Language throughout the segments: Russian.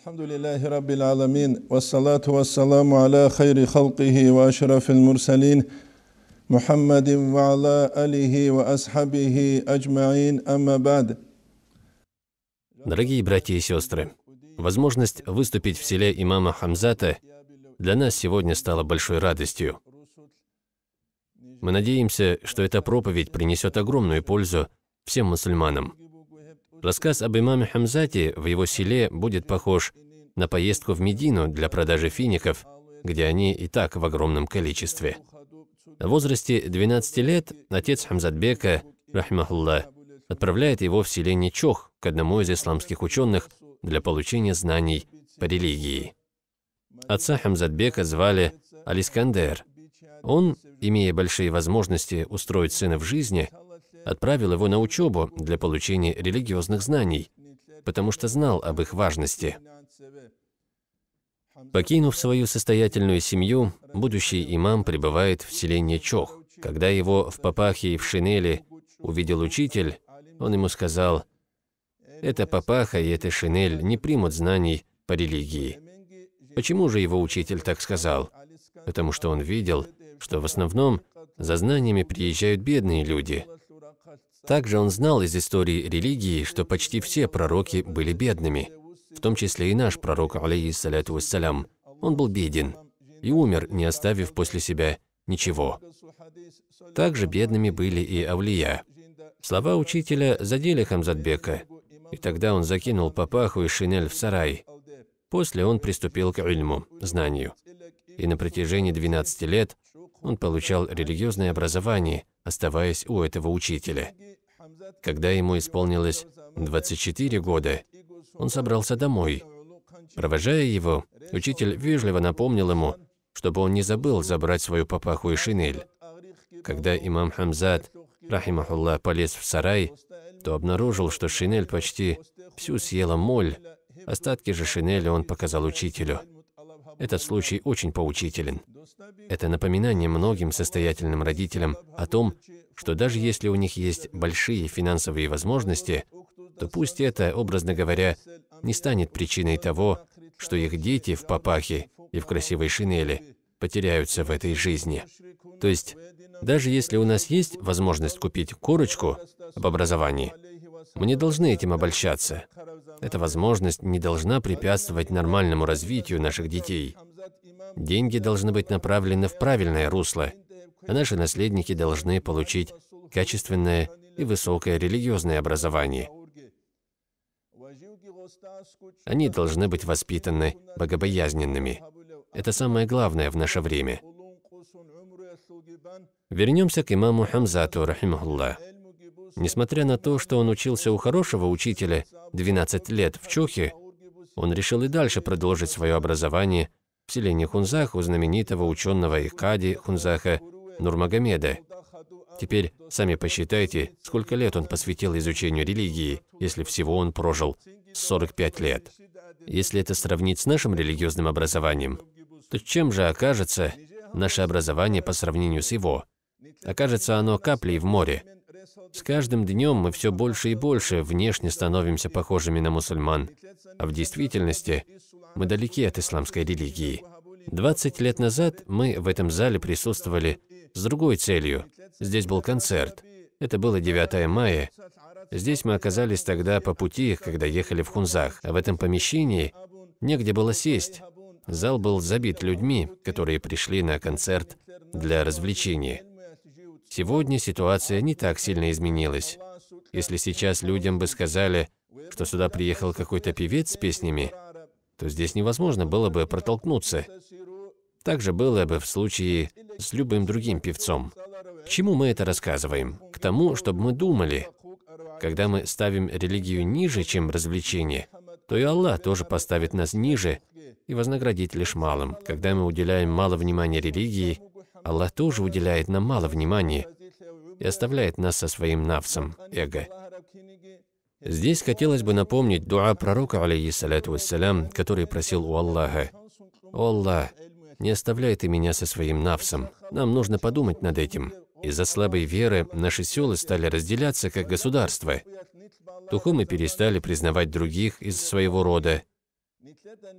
الحمد لله رب العالمين والصلاة والسلام على خير خلقه وأشرف المرسلين محمد وعلى آله وأصحابه أجمعين أما بعد Дорогие братья и сестры, возможность выступить в селе имама Хамзата для нас сегодня стала большой радостью. Мы надеемся, что эта проповедь принесет огромную пользу всем мусульманам. Рассказ об имаме Хамзате в его селе будет похож на поездку в Медину для продажи фиников, где они и так в огромном количестве. В возрасте 12 лет отец Хамзатбека, рахимахулла, отправляет его в селение Чох к одному из исламских ученых для получения знаний по религии. Отца Хамзатбека звали Алискандер. Он, имея большие возможности устроить сына в жизни, отправил его на учебу для получения религиозных знаний, потому что знал об их важности. Покинув свою состоятельную семью, будущий имам пребывает в селении Чох. Когда его в папахе и в шинели увидел учитель, он ему сказал, «Эта папаха и эта шинель не примут знаний по религии». Почему же его учитель так сказал? Потому что он видел, что в основном за знаниями приезжают бедные люди, также он знал из истории религии, что почти все пророки были бедными, в том числе и наш пророк, алейхиссаляту вассалям. Он был беден и умер, не оставив после себя ничего. Также бедными были и авлия. Слова учителя задели Хамзатбека, и тогда он закинул папаху и шинель в сарай. После он приступил к ильму, знанию. И на протяжении 12 лет он получал религиозное образование, оставаясь у этого учителя. Когда ему исполнилось 24 года, он собрался домой. Провожая его, учитель вежливо напомнил ему, чтобы он не забыл забрать свою папаху и шинель. Когда имам Хамзат, рахимахулла, полез в сарай, то обнаружил, что шинель почти всю съела моль, остатки же шинели он показал учителю. Этот случай очень поучителен. Это напоминание многим состоятельным родителям о том, что даже если у них есть большие финансовые возможности, то пусть это, образно говоря, не станет причиной того, что их дети в папахе и в красивой шинели потеряются в этой жизни. То есть, даже если у нас есть возможность купить корочку об образовании, мы не должны этим обольщаться. Эта возможность не должна препятствовать нормальному развитию наших детей. Деньги должны быть направлены в правильное русло, а наши наследники должны получить качественное и высокое религиозное образование. Они должны быть воспитаны богобоязненными. Это самое главное в наше время. Вернемся к имаму Хамзату, рахимахуллах. Несмотря на то, что он учился у хорошего учителя 12 лет в Чухе, он решил и дальше продолжить свое образование в селении Хунзах у знаменитого ученого Ихади Хунзаха Нурмагомеда. Теперь сами посчитайте, сколько лет он посвятил изучению религии, если всего он прожил 45 лет. Если это сравнить с нашим религиозным образованием, то чем же окажется наше образование по сравнению с его? Окажется оно каплей в море. С каждым днем мы все больше и больше внешне становимся похожими на мусульман, а в действительности мы далеки от исламской религии. 20 лет назад мы в этом зале присутствовали с другой целью. Здесь был концерт. Это было 9 мая. Здесь мы оказались тогда по пути, когда ехали в Хунзах, а в этом помещении негде было сесть. Зал был забит людьми, которые пришли на концерт для развлечения. Сегодня ситуация не так сильно изменилась. Если сейчас людям бы сказали, что сюда приехал какой-то певец с песнями, то здесь невозможно было бы протолкнуться. Так же было бы в случае с любым другим певцом. К чему мы это рассказываем? К тому, чтобы мы думали. Когда мы ставим религию ниже, чем развлечение, то и Аллах тоже поставит нас ниже и вознаградит лишь малым. Когда мы уделяем мало внимания религии, Аллах тоже уделяет нам мало внимания и оставляет нас со своим навсом, эго. Здесь хотелось бы напомнить дуа пророка, алейхиссалату вассалям, который просил у Аллаха, «О Аллах, не оставляй ты меня со своим навсом. Нам нужно подумать над этим». Из-за слабой веры наши селы стали разделяться как государство. Тухумы перестали признавать других из своего рода.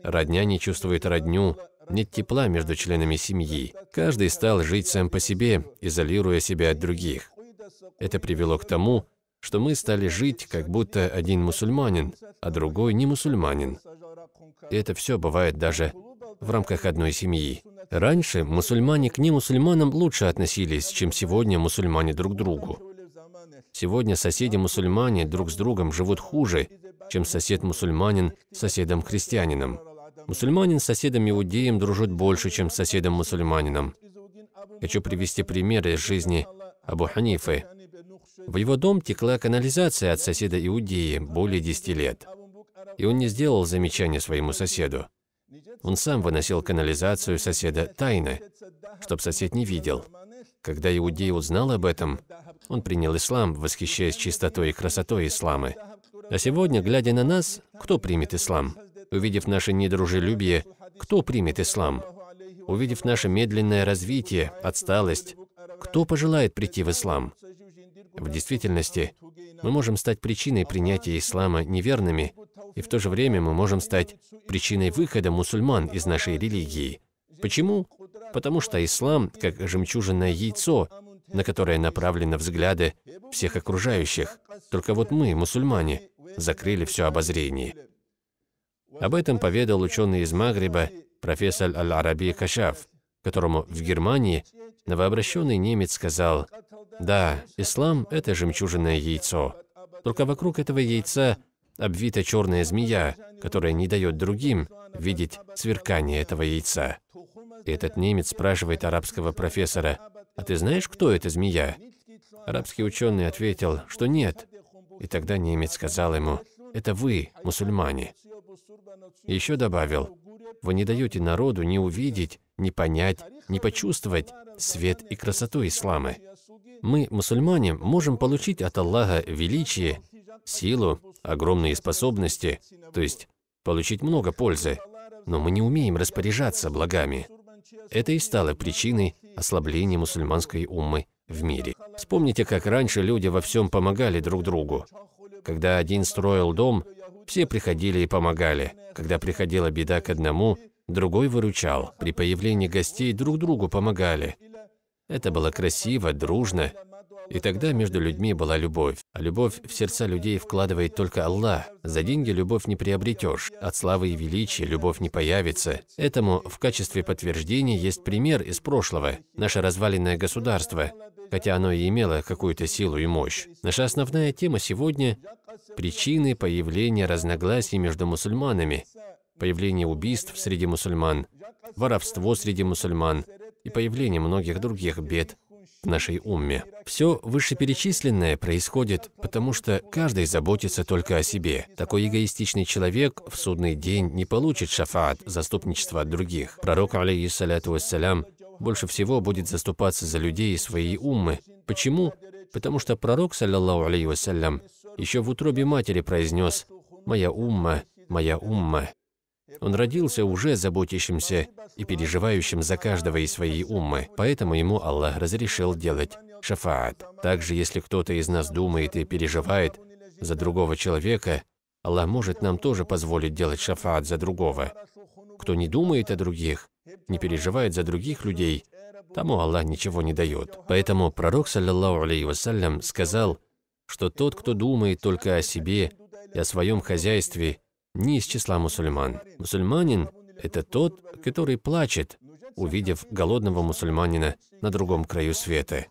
Родня не чувствует родню, нет тепла между членами семьи. Каждый стал жить сам по себе, изолируя себя от других. Это привело к тому, что мы стали жить, как будто один мусульманин, а другой не мусульманин. И это все бывает даже в рамках одной семьи. Раньше мусульмане к немусульманам лучше относились, чем сегодня мусульмане друг к другу. Сегодня соседи-мусульмане друг с другом живут хуже, чем сосед-мусульманин соседом-христианином. Мусульманин с соседом-иудеем дружит больше, чем с соседом-мусульманином. Хочу привести пример из жизни Абу Ханифы. В его дом текла канализация от соседа Иудеи более 10 лет. И он не сделал замечания своему соседу. Он сам выносил канализацию соседа тайно, чтобы сосед не видел. Когда Иудей узнал об этом, он принял ислам, восхищаясь чистотой и красотой исламы. А сегодня, глядя на нас, кто примет ислам? Увидев наше недружелюбие, кто примет ислам? Увидев наше медленное развитие, отсталость, кто пожелает прийти в ислам? В действительности, мы можем стать причиной принятия ислама неверными, и в то же время мы можем стать причиной выхода мусульман из нашей религии. Почему? Потому что ислам, как жемчужное яйцо, на которое направлены взгляды всех окружающих. Только вот мы, мусульмане, закрыли все обозрение. Об этом поведал ученый из Магриба, профессор Аль-Араби Кашаф, которому в Германии новообращенный немец сказал, «Да, ислам – это жемчужное яйцо, только вокруг этого яйца обвита черная змея, которая не дает другим видеть сверкание этого яйца». И этот немец спрашивает арабского профессора, «А ты знаешь, кто эта змея?» Арабский ученый ответил, что нет. И тогда немец сказал ему, «Это вы, мусульмане». Еще добавил, вы не даете народу ни увидеть, ни понять, ни почувствовать свет и красоту ислама. Мы, мусульмане, можем получить от Аллаха величие, силу, огромные способности, то есть получить много пользы, но мы не умеем распоряжаться благами. Это и стало причиной ослабления мусульманской уммы в мире. Вспомните, как раньше люди во всем помогали друг другу. Когда один строил дом, все приходили и помогали. Когда приходила беда к одному, другой выручал. При появлении гостей друг другу помогали. Это было красиво, дружно и тогда между людьми была любовь. А любовь в сердца людей вкладывает только Аллах. За деньги любовь не приобретешь. От славы и величия любовь не появится. Этому в качестве подтверждения есть пример из прошлого. Наше разваленное государство, хотя оно и имело какую-то силу и мощь. Наша основная тема сегодня – причины появления разногласий между мусульманами, появление убийств среди мусульман, воровство среди мусульман и появление многих других бед в нашей умме. Все вышеперечисленное происходит, потому что каждый заботится только о себе. Такой эгоистичный человек в судный день не получит шафаат, заступничество от других. Пророк, алейхиссаляту вассалям, больше всего будет заступаться за людей и своей уммы. Почему? Потому что пророк, саллиллаху алейхи вассалям, еще в утробе матери произнес «Моя умма, моя умма». Он родился уже заботящимся и переживающим за каждого из своей уммы, поэтому ему Аллах разрешил делать шафаат. Также, если кто-то из нас думает и переживает за другого человека, Аллах может нам тоже позволить делать шафаат за другого. Кто не думает о других, не переживает за других людей, тому Аллах ничего не дает. Поэтому пророк, саллиллаху алейхи сказал, что тот, кто думает только о себе и о своем хозяйстве, не из числа мусульман. Мусульманин – это тот, который плачет, увидев голодного мусульманина на другом краю света.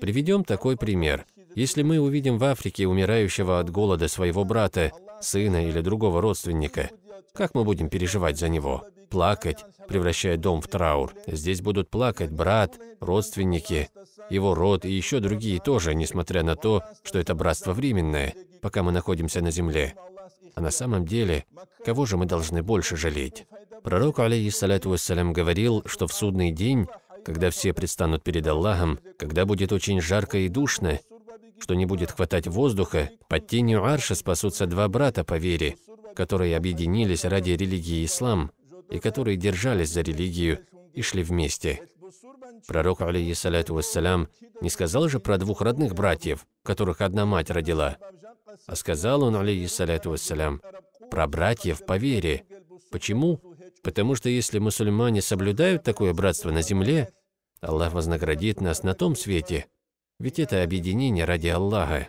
Приведем такой пример. Если мы увидим в Африке умирающего от голода своего брата, сына или другого родственника, как мы будем переживать за него? Плакать, превращая дом в траур. Здесь будут плакать брат, родственники, его род и еще другие тоже, несмотря на то, что это братство временное, пока мы находимся на земле. А на самом деле, кого же мы должны больше жалеть? Пророк, алейхиссалату вассалям, говорил, что в судный день, когда все предстанут перед Аллахом, когда будет очень жарко и душно, что не будет хватать воздуха, под тенью арша спасутся два брата по вере, которые объединились ради религии ислам, и которые держались за религию и шли вместе. Пророк, алейхиссалату вассалям, не сказал же про двух родных братьев, которых одна мать родила, а сказал он, алейхиссаляту вассалям, про братьев по вере. Почему? Потому что если мусульмане соблюдают такое братство на земле, Аллах вознаградит нас на том свете. Ведь это объединение ради Аллаха.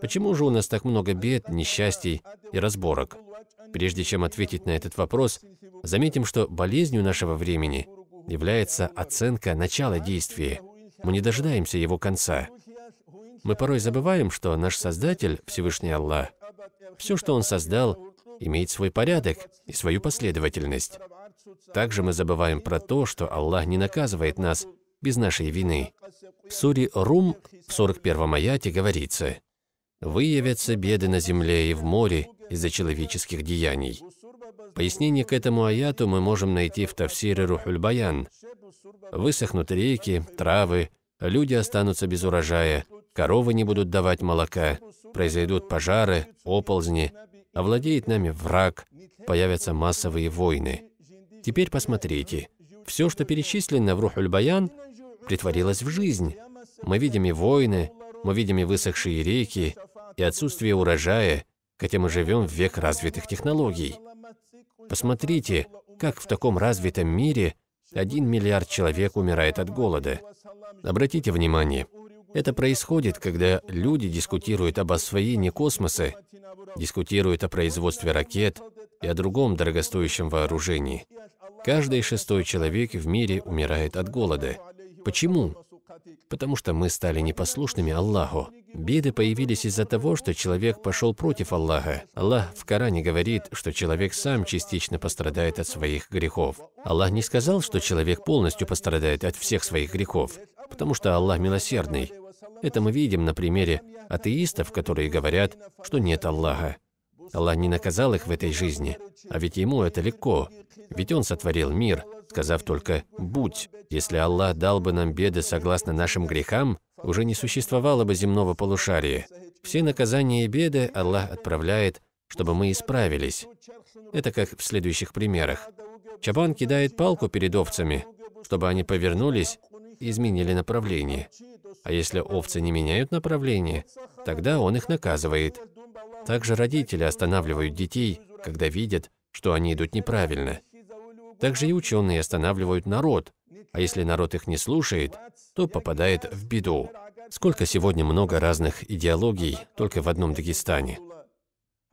Почему же у нас так много бед, несчастий и разборок? Прежде чем ответить на этот вопрос, заметим, что болезнью нашего времени является оценка начала действия. Мы не дожидаемся его конца. Мы порой забываем, что наш Создатель, Всевышний Аллах, все, что Он создал, имеет свой порядок и свою последовательность. Также мы забываем про то, что Аллах не наказывает нас без нашей вины. В суре Рум в 41 аяте говорится, «Выявятся беды на земле и в море из-за человеческих деяний». Пояснение к этому аяту мы можем найти в тафсире Рухульбаян. «Высохнут реки, травы, люди останутся без урожая, коровы не будут давать молока, произойдут пожары, оползни, овладеет нами враг, появятся массовые войны. Теперь посмотрите, все, что перечислено в Рухульбаян, баян притворилось в жизнь. Мы видим и войны, мы видим и высохшие реки, и отсутствие урожая, хотя мы живем в век развитых технологий. Посмотрите, как в таком развитом мире один миллиард человек умирает от голода. Обратите внимание, это происходит, когда люди дискутируют об освоении космоса, дискутируют о производстве ракет и о другом дорогостоящем вооружении. Каждый шестой человек в мире умирает от голода. Почему? Потому что мы стали непослушными Аллаху. Беды появились из-за того, что человек пошел против Аллаха. Аллах в Коране говорит, что человек сам частично пострадает от своих грехов. Аллах не сказал, что человек полностью пострадает от всех своих грехов, потому что Аллах милосердный. Это мы видим на примере атеистов, которые говорят, что нет Аллаха. Аллах не наказал их в этой жизни, а ведь ему это легко. Ведь он сотворил мир, сказав только «будь». Если Аллах дал бы нам беды согласно нашим грехам, уже не существовало бы земного полушария. Все наказания и беды Аллах отправляет, чтобы мы исправились. Это как в следующих примерах. Чабан кидает палку перед овцами, чтобы они повернулись изменили направление. А если овцы не меняют направление, тогда он их наказывает. Также родители останавливают детей, когда видят, что они идут неправильно. Также и ученые останавливают народ, а если народ их не слушает, то попадает в беду. Сколько сегодня много разных идеологий только в одном Дагестане.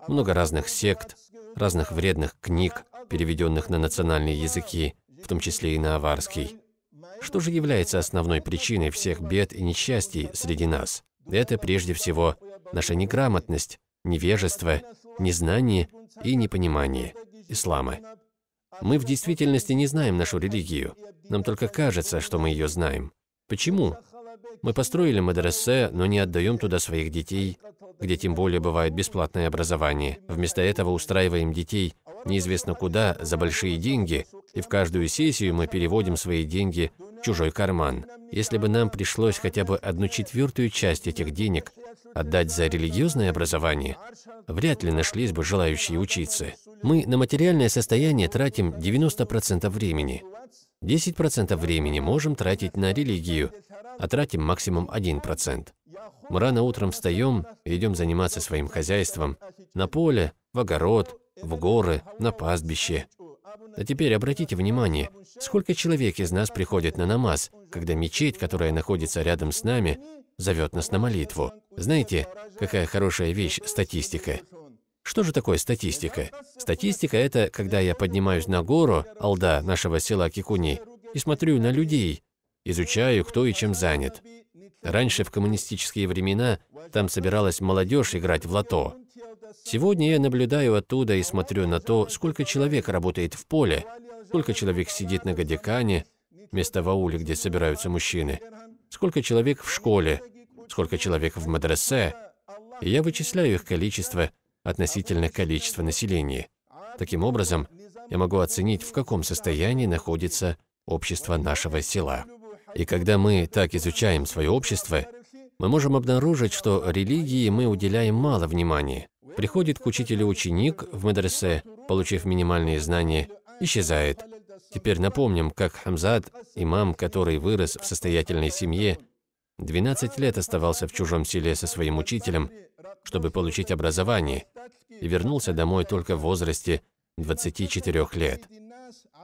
Много разных сект, разных вредных книг, переведенных на национальные языки, в том числе и на аварский. Что же является основной причиной всех бед и несчастий среди нас? Это прежде всего наша неграмотность, невежество, незнание и непонимание ислама. Мы в действительности не знаем нашу религию. Нам только кажется, что мы ее знаем. Почему? Мы построили мадресе, но не отдаем туда своих детей, где тем более бывает бесплатное образование. Вместо этого устраиваем детей неизвестно куда, за большие деньги, и в каждую сессию мы переводим свои деньги в чужой карман. Если бы нам пришлось хотя бы одну четвертую часть этих денег отдать за религиозное образование, вряд ли нашлись бы желающие учиться. Мы на материальное состояние тратим 90% времени. 10% времени можем тратить на религию, а тратим максимум 1%. Мы рано утром встаем идем заниматься своим хозяйством, на поле, в огород, в горы, на пастбище. А теперь обратите внимание, сколько человек из нас приходит на намаз, когда мечеть, которая находится рядом с нами, зовет нас на молитву. Знаете, какая хорошая вещь – статистика. Что же такое статистика? Статистика – это когда я поднимаюсь на гору, алда нашего села Кикуни, и смотрю на людей, изучаю, кто и чем занят. Раньше, в коммунистические времена, там собиралась молодежь играть в лото. Сегодня я наблюдаю оттуда и смотрю на то, сколько человек работает в поле, сколько человек сидит на гадикане, место в ауле, где собираются мужчины, сколько человек в школе, сколько человек в мадресе, и я вычисляю их количество относительно количества населения. Таким образом, я могу оценить, в каком состоянии находится общество нашего села. И когда мы так изучаем свое общество, мы можем обнаружить, что религии мы уделяем мало внимания. Приходит к учителю ученик в медресе, получив минимальные знания, исчезает. Теперь напомним, как Хамзат, имам, который вырос в состоятельной семье, 12 лет оставался в чужом селе со своим учителем, чтобы получить образование, и вернулся домой только в возрасте 24 лет.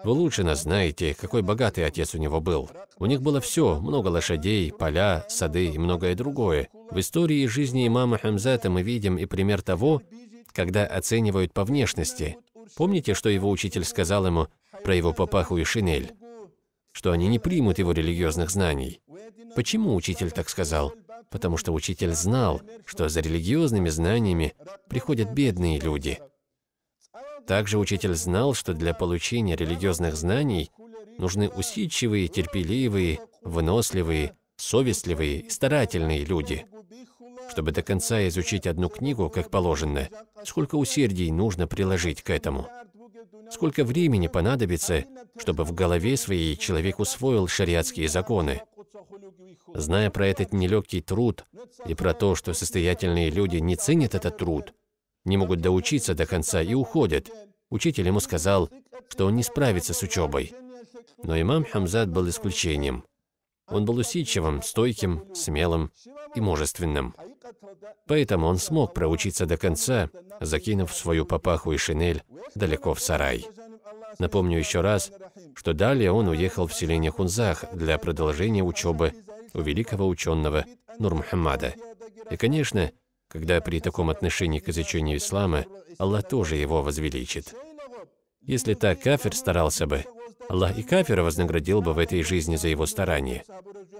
Вы лучше нас знаете, какой богатый отец у него был. У них было все, много лошадей, поля, сады и многое другое. В истории жизни имама Хамзата мы видим и пример того, когда оценивают по внешности. Помните, что его учитель сказал ему про его папаху и шинель? Что они не примут его религиозных знаний. Почему учитель так сказал? Потому что учитель знал, что за религиозными знаниями приходят бедные люди. Также учитель знал, что для получения религиозных знаний нужны усидчивые, терпеливые, выносливые, совестливые старательные люди. Чтобы до конца изучить одну книгу, как положено, сколько усердий нужно приложить к этому? Сколько времени понадобится, чтобы в голове своей человек усвоил шариатские законы? Зная про этот нелегкий труд и про то, что состоятельные люди не ценят этот труд, не могут доучиться до конца и уходят. Учитель ему сказал, что он не справится с учебой. Но имам Хамзат был исключением. Он был усидчивым, стойким, смелым и мужественным. Поэтому он смог проучиться до конца, закинув свою папаху и шинель далеко в сарай. Напомню еще раз, что далее он уехал в селение Хунзах для продолжения учебы у великого ученого Нурмухаммада. И, конечно, когда при таком отношении к изучению ислама Аллах тоже его возвеличит. Если так кафир старался бы, Аллах и кафира вознаградил бы в этой жизни за его старание.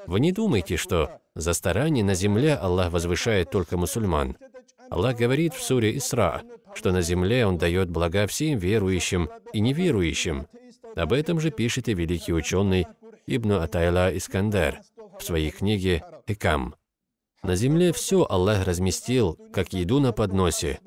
Вы не думайте, что за старание на земле Аллах возвышает только мусульман. Аллах говорит в суре Исра, что на земле Он дает блага всем верующим и неверующим. Об этом же пишет и великий ученый Ибн Атайла Искандер в своей книге «Экам». На земле все Аллах разместил, как еду на подносе,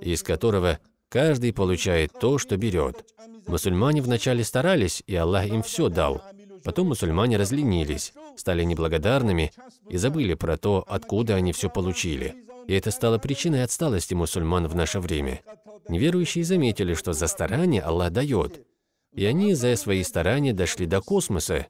из которого каждый получает то, что берет. Мусульмане вначале старались, и Аллах им все дал. Потом мусульмане разленились, стали неблагодарными и забыли про то, откуда они все получили. И это стало причиной отсталости мусульман в наше время. Неверующие заметили, что за старание Аллах дает. И они за свои старания дошли до космоса.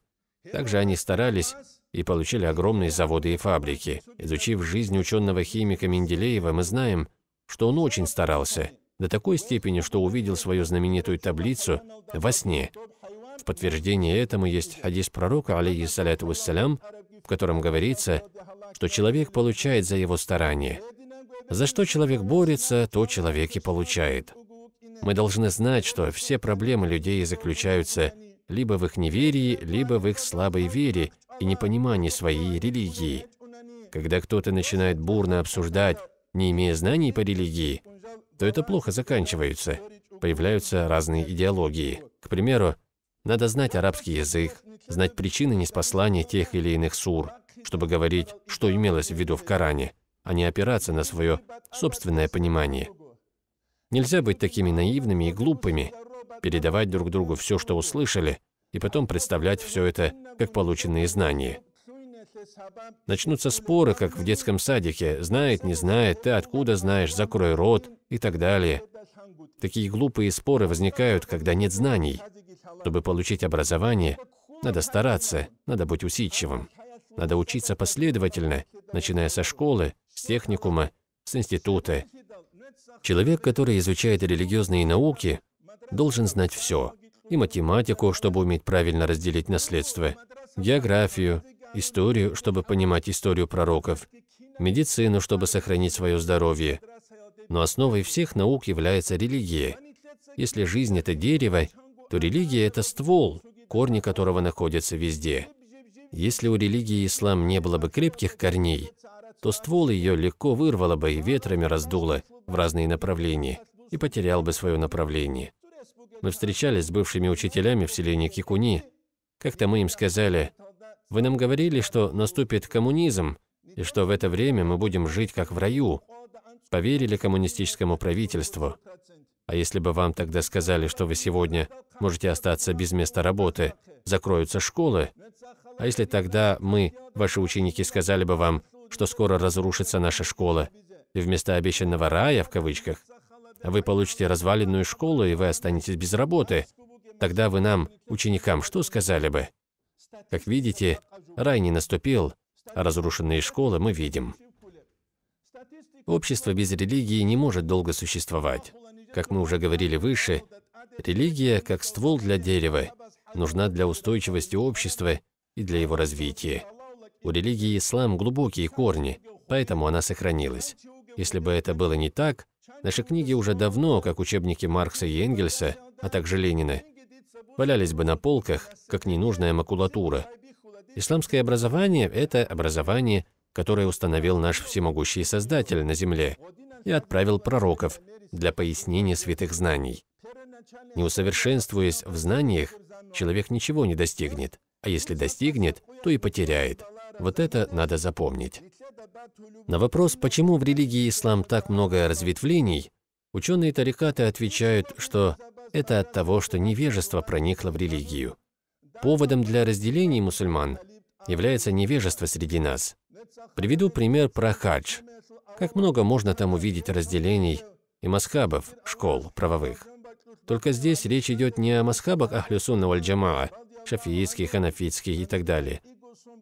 Также они старались, и получили огромные заводы и фабрики. Изучив жизнь ученого-химика Менделеева, мы знаем, что он очень старался, до такой степени, что увидел свою знаменитую таблицу во сне. В подтверждение этому есть хадис пророка, алейхиссаляту вассалям, в котором говорится, что человек получает за его старание. За что человек борется, то человек и получает. Мы должны знать, что все проблемы людей заключаются либо в их неверии, либо в их слабой вере, и непонимание своей религии. Когда кто-то начинает бурно обсуждать, не имея знаний по религии, то это плохо заканчивается. Появляются разные идеологии. К примеру, надо знать арабский язык, знать причины неспослания тех или иных сур, чтобы говорить, что имелось в виду в Коране, а не опираться на свое собственное понимание. Нельзя быть такими наивными и глупыми, передавать друг другу все, что услышали, и потом представлять все это как полученные знания. Начнутся споры, как в детском садике. Знает, не знает, ты откуда знаешь, закрой рот и так далее. Такие глупые споры возникают, когда нет знаний. Чтобы получить образование, надо стараться, надо быть усидчивым. Надо учиться последовательно, начиная со школы, с техникума, с института. Человек, который изучает религиозные науки, должен знать все и математику, чтобы уметь правильно разделить наследство, географию, историю, чтобы понимать историю пророков, медицину, чтобы сохранить свое здоровье. Но основой всех наук является религия. Если жизнь – это дерево, то религия – это ствол, корни которого находятся везде. Если у религии ислам не было бы крепких корней, то ствол ее легко вырвало бы и ветрами раздуло в разные направления, и потерял бы свое направление. Мы встречались с бывшими учителями в селении Кикуни. Как-то мы им сказали, «Вы нам говорили, что наступит коммунизм, и что в это время мы будем жить как в раю». Поверили коммунистическому правительству. А если бы вам тогда сказали, что вы сегодня можете остаться без места работы, закроются школы, а если тогда мы, ваши ученики, сказали бы вам, что скоро разрушится наша школа, и вместо обещанного рая, в кавычках, вы получите разваленную школу, и вы останетесь без работы. Тогда вы нам, ученикам, что сказали бы? Как видите, рай не наступил, а разрушенные школы мы видим. Общество без религии не может долго существовать. Как мы уже говорили выше, религия, как ствол для дерева, нужна для устойчивости общества и для его развития. У религии ислам глубокие корни, поэтому она сохранилась. Если бы это было не так, Наши книги уже давно, как учебники Маркса и Энгельса, а также Ленина, валялись бы на полках, как ненужная макулатура. Исламское образование – это образование, которое установил наш всемогущий Создатель на земле и отправил пророков для пояснения святых знаний. Не усовершенствуясь в знаниях, человек ничего не достигнет, а если достигнет, то и потеряет. Вот это надо запомнить. На вопрос, почему в религии ислам так много разветвлений, ученые тариката отвечают, что это от того, что невежество проникло в религию. Поводом для разделений мусульман является невежество среди нас. Приведу пример про хадж. Как много можно там увидеть разделений и масхабов, школ правовых. Только здесь речь идет не о масхабах Ахлюсунна валь-Джамаа, шафиитский, ханафитский и так далее,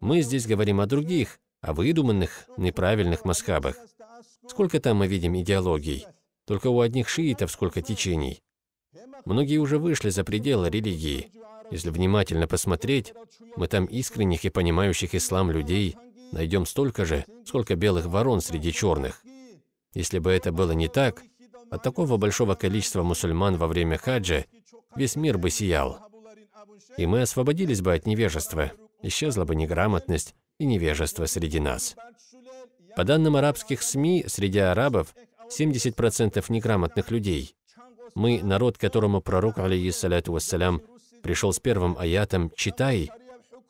мы здесь говорим о других, о выдуманных, неправильных масхабах. Сколько там мы видим идеологий? Только у одних шиитов сколько течений. Многие уже вышли за пределы религии. Если внимательно посмотреть, мы там искренних и понимающих ислам людей найдем столько же, сколько белых ворон среди черных. Если бы это было не так, от такого большого количества мусульман во время хаджа весь мир бы сиял. И мы освободились бы от невежества исчезла бы неграмотность и невежество среди нас. По данным арабских СМИ, среди арабов 70% неграмотных людей. Мы – народ, которому пророк, алейхиссаляту вассалям, пришел с первым аятом «Читай».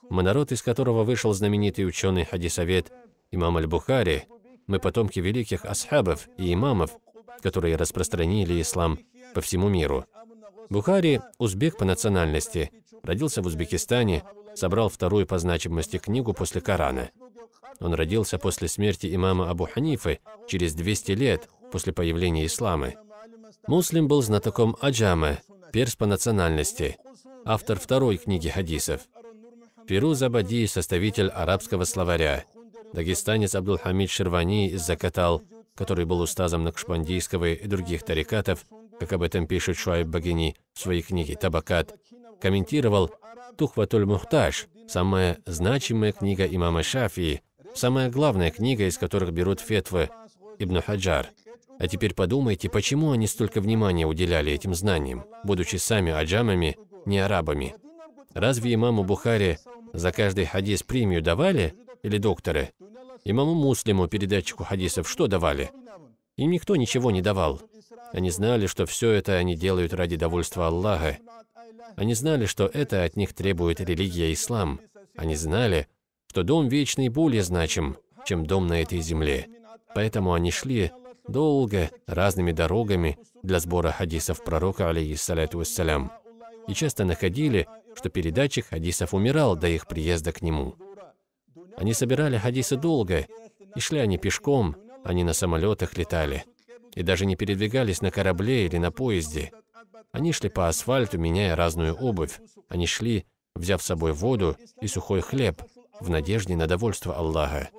Мы – народ, из которого вышел знаменитый ученый хадисовед имам Аль-Бухари. Мы – потомки великих асхабов и имамов, которые распространили ислам по всему миру. Бухари – узбек по национальности, родился в Узбекистане, собрал вторую по значимости книгу после Корана. Он родился после смерти имама Абу Ханифы через 200 лет после появления ислама. Муслим был знатоком Аджамы, перс по национальности, автор второй книги хадисов. Фируза Абади – составитель арабского словаря. Дагестанец Абдулхамид Шервани из Закатал, который был устазом Накшбандийского и других тарикатов, как об этом пишет Шуайб Багини в своей книге «Табакат», комментировал Тухватуль Мухтаж, самая значимая книга имама Шафии, самая главная книга, из которых берут фетвы Ибн Хаджар. А теперь подумайте, почему они столько внимания уделяли этим знаниям, будучи сами аджамами, не арабами. Разве имаму Бухари за каждый хадис премию давали? Или докторы? Имаму Муслиму, передатчику хадисов, что давали? Им никто ничего не давал. Они знали, что все это они делают ради довольства Аллаха они знали, что это от них требует религия ислам. Они знали, что дом вечный более значим, чем дом на этой земле. Поэтому они шли долго разными дорогами для сбора хадисов пророка, алейхиссалату вассалям, и часто находили, что передатчик хадисов умирал до их приезда к нему. Они собирали хадисы долго, и шли они пешком, они на самолетах летали, и даже не передвигались на корабле или на поезде. Они шли по асфальту, меняя разную обувь. Они шли, взяв с собой воду и сухой хлеб, в надежде на довольство Аллаха.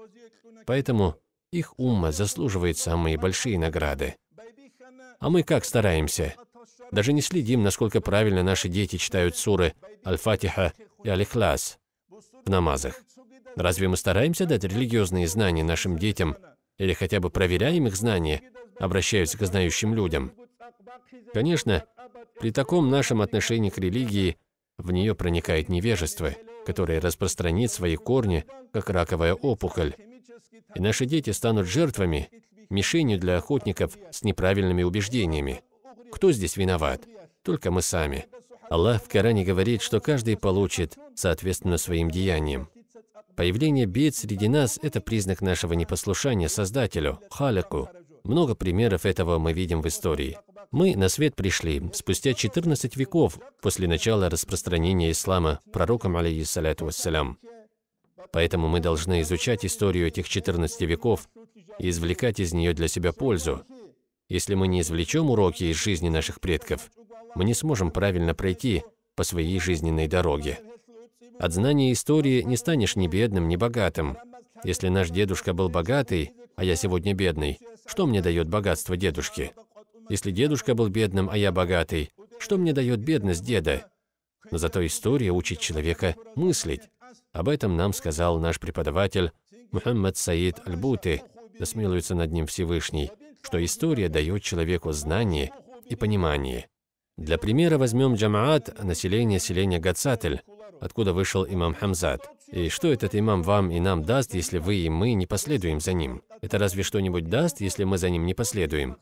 Поэтому их умма заслуживает самые большие награды. А мы как стараемся? Даже не следим, насколько правильно наши дети читают суры Аль-Фатиха и Аль-Ихлас в намазах. Разве мы стараемся дать религиозные знания нашим детям или хотя бы проверяем их знания, обращаясь к знающим людям? Конечно, при таком нашем отношении к религии в нее проникает невежество, которое распространит свои корни, как раковая опухоль. И наши дети станут жертвами, мишенью для охотников с неправильными убеждениями. Кто здесь виноват? Только мы сами. Аллах в Коране говорит, что каждый получит, соответственно, своим деяниям. Появление бед среди нас – это признак нашего непослушания Создателю, Халяку, много примеров этого мы видим в истории. Мы на свет пришли спустя 14 веков после начала распространения ислама пророком, алейхиссаляту вассалям. Поэтому мы должны изучать историю этих 14 веков и извлекать из нее для себя пользу. Если мы не извлечем уроки из жизни наших предков, мы не сможем правильно пройти по своей жизненной дороге. От знания истории не станешь ни бедным, ни богатым. Если наш дедушка был богатый, а я сегодня бедный, что мне дает богатство дедушки? Если дедушка был бедным, а я богатый, что мне дает бедность деда? Но зато история учит человека мыслить. Об этом нам сказал наш преподаватель Мухаммад Саид Альбуты. бути да смилуется над ним Всевышний, что история дает человеку знание и понимание. Для примера возьмем Джамаат, население селения Гацатель, откуда вышел имам Хамзат. И что этот имам вам и нам даст, если вы и мы не последуем за ним? Это разве что-нибудь даст, если мы за ним не последуем?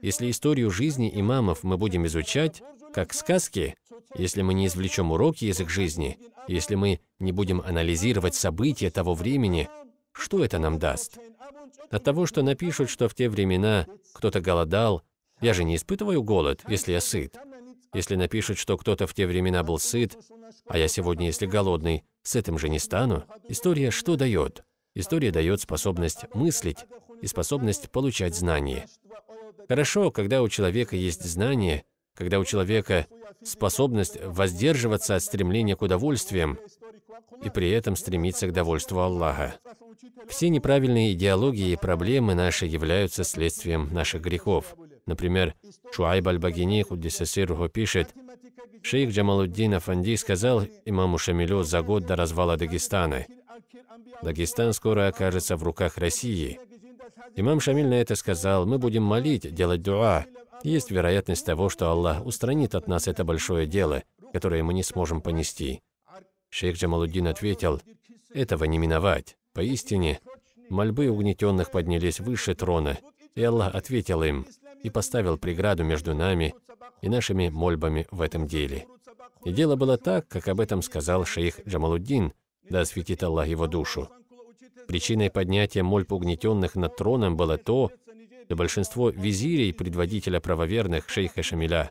Если историю жизни имамов мы будем изучать, как сказки, если мы не извлечем уроки из их жизни, если мы не будем анализировать события того времени, что это нам даст? От того, что напишут, что в те времена кто-то голодал, я же не испытываю голод, если я сыт. Если напишут, что кто-то в те времена был сыт, а я сегодня, если голодный, с этим же не стану. История что дает? История дает способность мыслить и способность получать знания. Хорошо, когда у человека есть знания, когда у человека способность воздерживаться от стремления к удовольствиям и при этом стремиться к довольству Аллаха. Все неправильные идеологии и проблемы наши являются следствием наших грехов. Например, Шуайб аль-Багини Худдисасирху пишет, Шейх Джамалуддин Афанди сказал имаму Шамилю за год до развала Дагестана, «Дагестан скоро окажется в руках России». Имам Шамиль на это сказал, «Мы будем молить, делать дуа. Есть вероятность того, что Аллах устранит от нас это большое дело, которое мы не сможем понести». Шейх Джамалуддин ответил, «Этого не миновать. Поистине, мольбы угнетенных поднялись выше трона, и Аллах ответил им, и поставил преграду между нами и нашими мольбами в этом деле. И дело было так, как об этом сказал шейх Джамалуддин, да осветит Аллах его душу. Причиной поднятия мольб угнетенных над троном было то, что большинство визирей, предводителя правоверных, шейха Шамиля,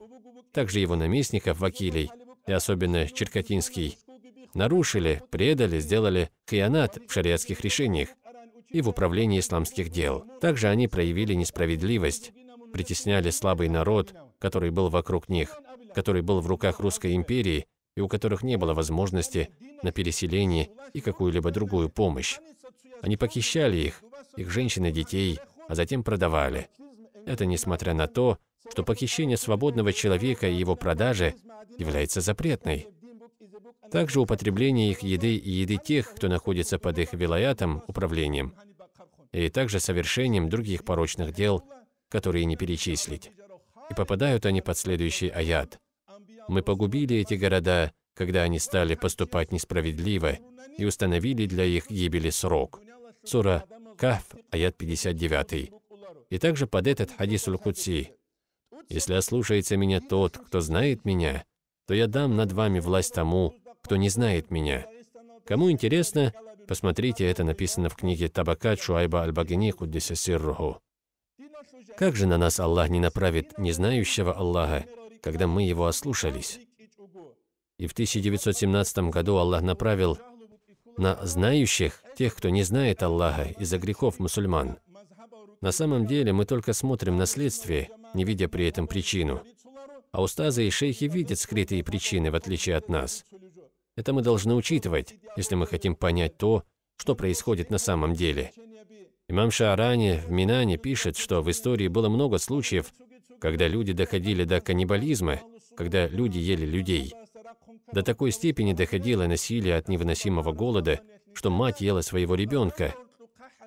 также его наместников, вакилей, и особенно Черкатинский, нарушили, предали, сделали каянат в шариатских решениях и в управлении исламских дел. Также они проявили несправедливость, притесняли слабый народ, который был вокруг них, который был в руках русской империи и у которых не было возможности на переселение и какую-либо другую помощь. Они похищали их, их женщин и детей, а затем продавали. Это несмотря на то, что похищение свободного человека и его продажи является запретной. Также употребление их еды и еды тех, кто находится под их вилаятом, управлением, и также совершением других порочных дел которые не перечислить. И попадают они под следующий аят. «Мы погубили эти города, когда они стали поступать несправедливо, и установили для их гибели срок». Сура Каф, аят 59. И также под этот хадис Уль-Худси. «Если ослушается меня тот, кто знает меня, то я дам над вами власть тому, кто не знает меня». Кому интересно, посмотрите, это написано в книге Табакат Шуайба Аль-Багини Куддиса как же на нас Аллах не направит незнающего Аллаха, когда мы его ослушались? И в 1917 году Аллах направил на знающих тех, кто не знает Аллаха из-за грехов мусульман. На самом деле мы только смотрим на следствие, не видя при этом причину. А устазы и шейхи видят скрытые причины, в отличие от нас. Это мы должны учитывать, если мы хотим понять то, что происходит на самом деле. Имам Шаарани в Минане пишет, что в истории было много случаев, когда люди доходили до каннибализма, когда люди ели людей. До такой степени доходило насилие от невыносимого голода, что мать ела своего ребенка.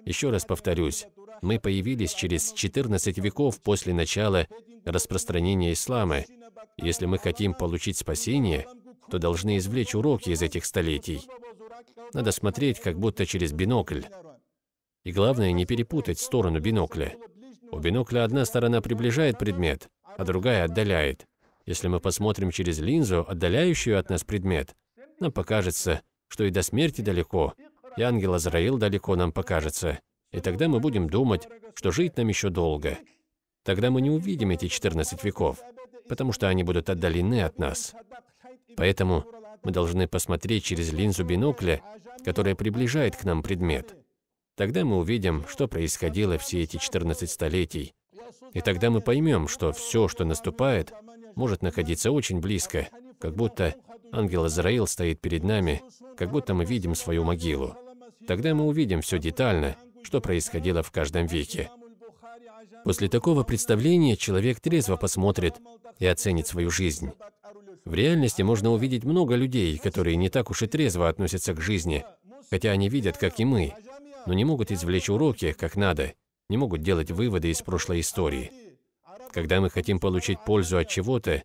Еще раз повторюсь, мы появились через 14 веков после начала распространения ислама. Если мы хотим получить спасение, то должны извлечь уроки из этих столетий. Надо смотреть как будто через бинокль. И главное, не перепутать сторону бинокля. У бинокля одна сторона приближает предмет, а другая отдаляет. Если мы посмотрим через линзу, отдаляющую от нас предмет, нам покажется, что и до смерти далеко, и ангел Азраил далеко нам покажется. И тогда мы будем думать, что жить нам еще долго. Тогда мы не увидим эти 14 веков, потому что они будут отдалены от нас. Поэтому мы должны посмотреть через линзу бинокля, которая приближает к нам предмет. Тогда мы увидим, что происходило все эти 14 столетий. И тогда мы поймем, что все, что наступает, может находиться очень близко, как будто ангел Израил стоит перед нами, как будто мы видим свою могилу. Тогда мы увидим все детально, что происходило в каждом веке. После такого представления человек трезво посмотрит и оценит свою жизнь. В реальности можно увидеть много людей, которые не так уж и трезво относятся к жизни, хотя они видят, как и мы, но не могут извлечь уроки как надо, не могут делать выводы из прошлой истории. Когда мы хотим получить пользу от чего-то,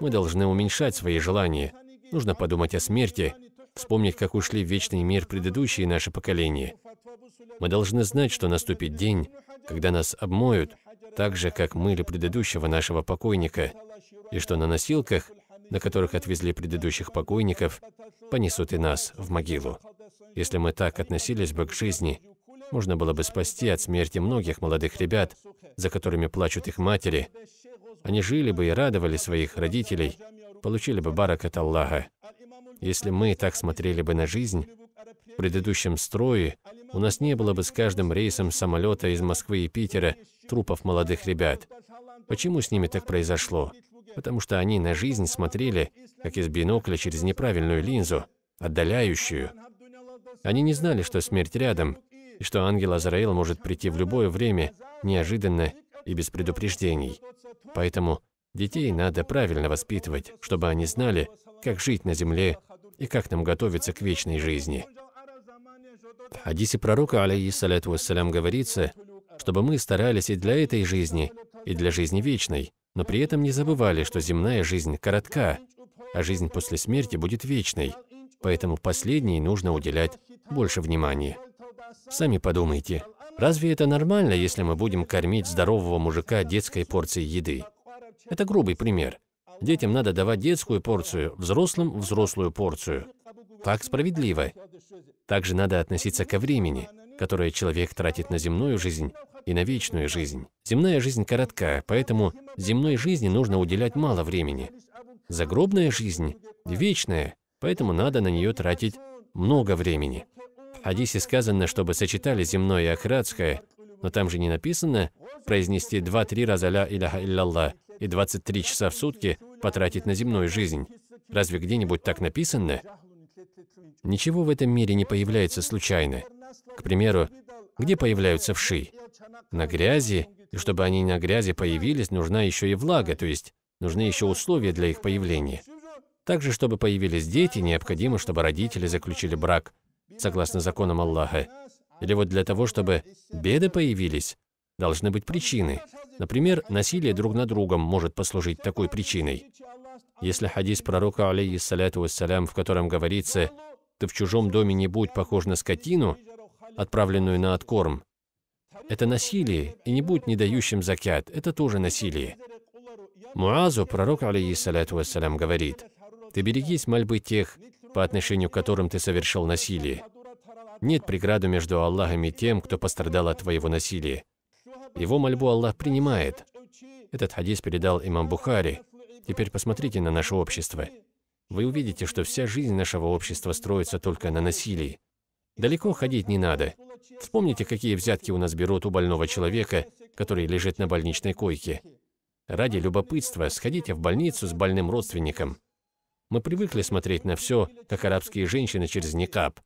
мы должны уменьшать свои желания. Нужно подумать о смерти, вспомнить, как ушли в вечный мир предыдущие наши поколения. Мы должны знать, что наступит день, когда нас обмоют, так же, как мыли предыдущего нашего покойника, и что на носилках, на которых отвезли предыдущих покойников, понесут и нас в могилу. Если мы так относились бы к жизни, можно было бы спасти от смерти многих молодых ребят, за которыми плачут их матери. Они жили бы и радовали своих родителей, получили бы барак от Аллаха. Если мы так смотрели бы на жизнь, в предыдущем строе у нас не было бы с каждым рейсом самолета из Москвы и Питера трупов молодых ребят. Почему с ними так произошло? Потому что они на жизнь смотрели, как из бинокля через неправильную линзу, отдаляющую, они не знали, что смерть рядом, и что ангел Азраил может прийти в любое время, неожиданно и без предупреждений. Поэтому детей надо правильно воспитывать, чтобы они знали, как жить на земле и как нам готовиться к вечной жизни. В хадисе пророка, алейхиссалату вассалям, говорится, чтобы мы старались и для этой жизни, и для жизни вечной, но при этом не забывали, что земная жизнь коротка, а жизнь после смерти будет вечной. Поэтому последней нужно уделять больше внимания. Сами подумайте, разве это нормально, если мы будем кормить здорового мужика детской порцией еды? Это грубый пример. Детям надо давать детскую порцию, взрослым – взрослую порцию. Так справедливо. Также надо относиться ко времени, которое человек тратит на земную жизнь и на вечную жизнь. Земная жизнь коротка, поэтому земной жизни нужно уделять мало времени. Загробная жизнь вечная, Поэтому надо на нее тратить много времени. В хадисе сказано, чтобы сочетали земное и ахратское, но там же не написано произнести два-три раза ля иляха илляллах и 23 часа в сутки потратить на земную жизнь. Разве где-нибудь так написано? Ничего в этом мире не появляется случайно. К примеру, где появляются вши? На грязи, и чтобы они на грязи появились, нужна еще и влага, то есть нужны еще условия для их появления. Также, чтобы появились дети, необходимо, чтобы родители заключили брак, согласно законам Аллаха. Или вот для того, чтобы беды появились, должны быть причины. Например, насилие друг над другом может послужить такой причиной. Если хадис пророка, алейхиссаляту вассалям, в котором говорится «Ты в чужом доме не будь похож на скотину, отправленную на откорм», это насилие, и не будь не дающим закят, это тоже насилие. Муазу, пророк, алейхиссаляту вассалям, говорит ты берегись мольбы тех, по отношению к которым ты совершил насилие. Нет преграды между Аллахом и тем, кто пострадал от твоего насилия. Его мольбу Аллах принимает. Этот хадис передал имам Бухари. Теперь посмотрите на наше общество. Вы увидите, что вся жизнь нашего общества строится только на насилии. Далеко ходить не надо. Вспомните, какие взятки у нас берут у больного человека, который лежит на больничной койке. Ради любопытства сходите в больницу с больным родственником. Мы привыкли смотреть на все, как арабские женщины через никаб.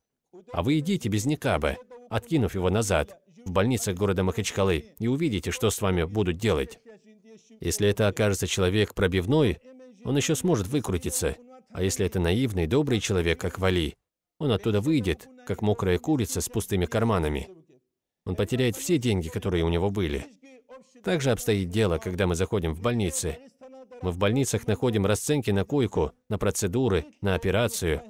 А вы идите без никаба, откинув его назад, в больницах города Махачкалы, и увидите, что с вами будут делать. Если это окажется человек пробивной, он еще сможет выкрутиться. А если это наивный, добрый человек, как Вали, он оттуда выйдет, как мокрая курица с пустыми карманами. Он потеряет все деньги, которые у него были. Так же обстоит дело, когда мы заходим в больницы. Мы в больницах находим расценки на койку, на процедуры, на операцию.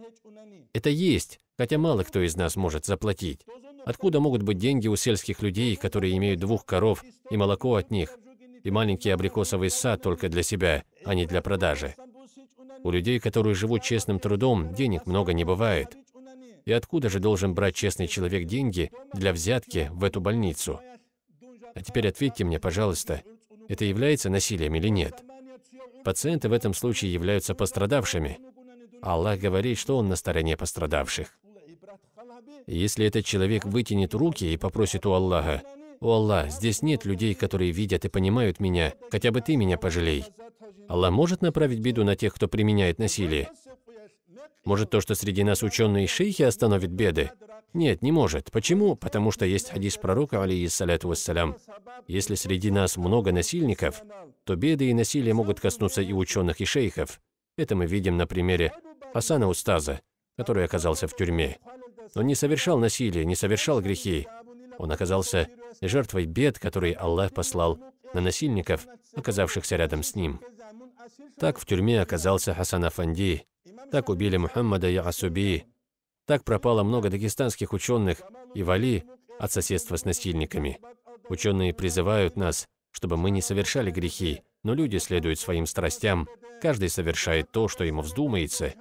Это есть, хотя мало кто из нас может заплатить. Откуда могут быть деньги у сельских людей, которые имеют двух коров и молоко от них, и маленький абрикосовый сад только для себя, а не для продажи? У людей, которые живут честным трудом, денег много не бывает. И откуда же должен брать честный человек деньги для взятки в эту больницу? А теперь ответьте мне, пожалуйста, это является насилием или нет? Пациенты в этом случае являются пострадавшими. Аллах говорит, что Он на стороне пострадавших. Если этот человек вытянет руки и попросит у Аллаха, «О Аллах, здесь нет людей, которые видят и понимают меня, хотя бы ты меня пожалей». Аллах может направить беду на тех, кто применяет насилие, может, то, что среди нас ученые шейхи остановит беды? Нет, не может. Почему? Потому что есть хадис пророка, алейхиссаляту вассалям. Если среди нас много насильников, то беды и насилие могут коснуться и ученых, и шейхов. Это мы видим на примере Хасана Устаза, который оказался в тюрьме. Он не совершал насилие, не совершал грехи. Он оказался жертвой бед, которые Аллах послал на насильников, оказавшихся рядом с ним. Так в тюрьме оказался Хасан Афанди, так убили Мухаммада Яасуби. Так пропало много дагестанских ученых и вали от соседства с насильниками. Ученые призывают нас, чтобы мы не совершали грехи, но люди следуют своим страстям, каждый совершает то, что ему вздумается.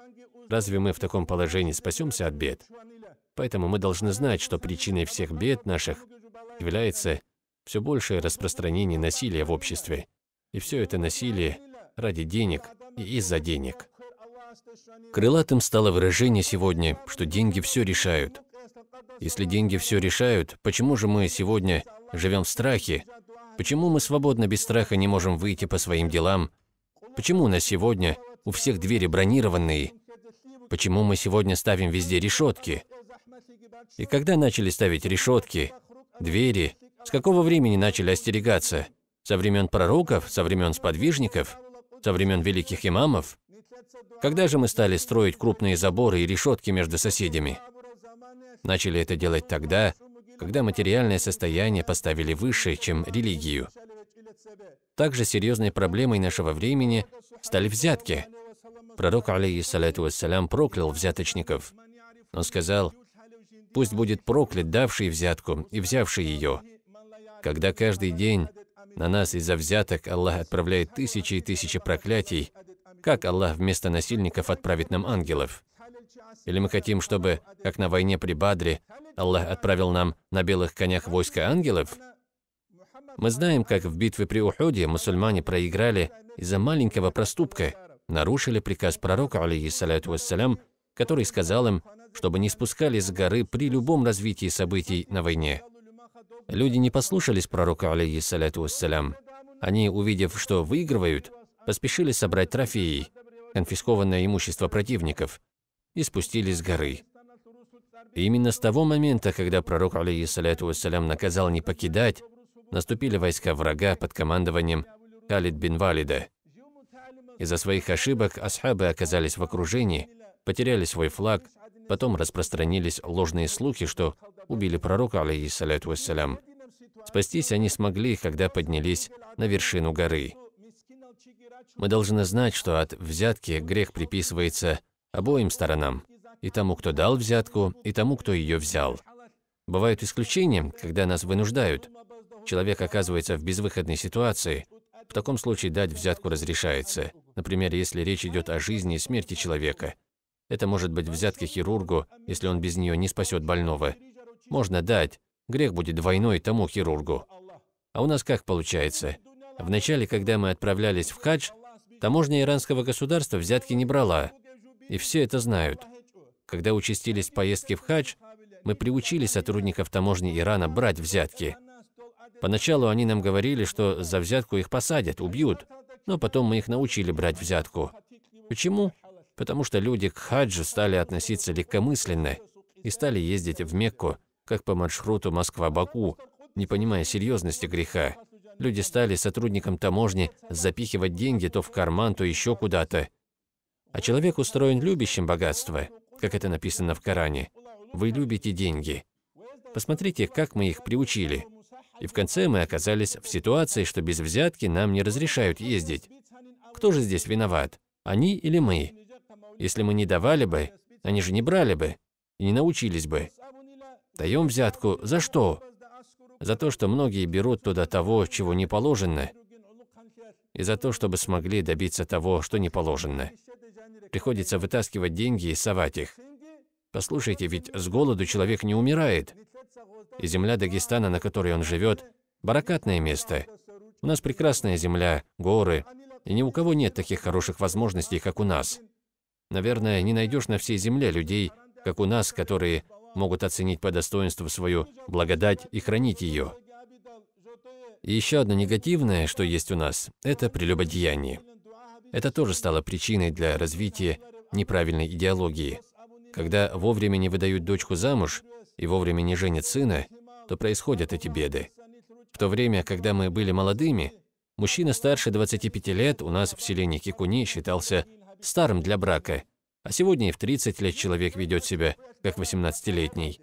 Разве мы в таком положении спасемся от бед? Поэтому мы должны знать, что причиной всех бед наших является все большее распространение насилия в обществе. И все это насилие ради денег и из-за денег. Крылатым стало выражение сегодня, что деньги все решают. Если деньги все решают, почему же мы сегодня живем в страхе? Почему мы свободно без страха не можем выйти по своим делам? Почему на сегодня у всех двери бронированные? Почему мы сегодня ставим везде решетки? И когда начали ставить решетки, двери, с какого времени начали остерегаться? Со времен пророков, со времен сподвижников, со времен великих имамов? Когда же мы стали строить крупные заборы и решетки между соседями? Начали это делать тогда, когда материальное состояние поставили выше, чем религию. Также серьезной проблемой нашего времени стали взятки. Пророк, алейхиссалату вассалям, проклял взяточников. Он сказал, «Пусть будет проклят, давший взятку и взявший ее. Когда каждый день на нас из-за взяток Аллах отправляет тысячи и тысячи проклятий, как Аллах вместо насильников отправит нам ангелов? Или мы хотим, чтобы, как на войне при Бадре, Аллах отправил нам на белых конях войско ангелов? Мы знаем, как в битве при Ухуде мусульмане проиграли из-за маленького проступка, нарушили приказ пророка, алейхиссалату вассалям, который сказал им, чтобы не спускались с горы при любом развитии событий на войне. Люди не послушались пророка, алейхиссалату вассалям. Они, увидев, что выигрывают, поспешили собрать трофеи, конфискованное имущество противников, и спустились с горы. И именно с того момента, когда пророк, алейхиссаляту вассалям, наказал не покидать, наступили войска врага под командованием Халид бин Валида. Из-за своих ошибок асхабы оказались в окружении, потеряли свой флаг, потом распространились ложные слухи, что убили пророка, алейхиссаляту вассалям. Спастись они смогли, когда поднялись на вершину горы. Мы должны знать, что от взятки грех приписывается обоим сторонам, и тому, кто дал взятку, и тому, кто ее взял. Бывают исключения, когда нас вынуждают. Человек оказывается в безвыходной ситуации. В таком случае дать взятку разрешается. Например, если речь идет о жизни и смерти человека. Это может быть взятка хирургу, если он без нее не спасет больного. Можно дать, грех будет двойной тому хирургу. А у нас как получается? Вначале, когда мы отправлялись в хадж, Таможня иранского государства взятки не брала, и все это знают. Когда участились поездки в хадж, мы приучили сотрудников таможни Ирана брать взятки. Поначалу они нам говорили, что за взятку их посадят, убьют, но потом мы их научили брать взятку. Почему? Потому что люди к хаджу стали относиться легкомысленно и стали ездить в Мекку, как по маршруту Москва-Баку, не понимая серьезности греха. Люди стали сотрудникам таможни запихивать деньги то в карман, то еще куда-то. А человек устроен любящим богатство, как это написано в Коране. Вы любите деньги. Посмотрите, как мы их приучили. И в конце мы оказались в ситуации, что без взятки нам не разрешают ездить. Кто же здесь виноват? Они или мы? Если мы не давали бы, они же не брали бы и не научились бы. Даем взятку. За что? за то, что многие берут туда того, чего не положено, и за то, чтобы смогли добиться того, что не положено. Приходится вытаскивать деньги и совать их. Послушайте, ведь с голоду человек не умирает. И земля Дагестана, на которой он живет, баракатное место. У нас прекрасная земля, горы, и ни у кого нет таких хороших возможностей, как у нас. Наверное, не найдешь на всей земле людей, как у нас, которые могут оценить по достоинству свою благодать и хранить ее. И еще одно негативное, что есть у нас, это прелюбодеяние. Это тоже стало причиной для развития неправильной идеологии. Когда вовремя не выдают дочку замуж и вовремя не женят сына, то происходят эти беды. В то время, когда мы были молодыми, мужчина старше 25 лет у нас в селении Кикуни считался старым для брака, а сегодня и в 30 лет человек ведет себя как 18-летний.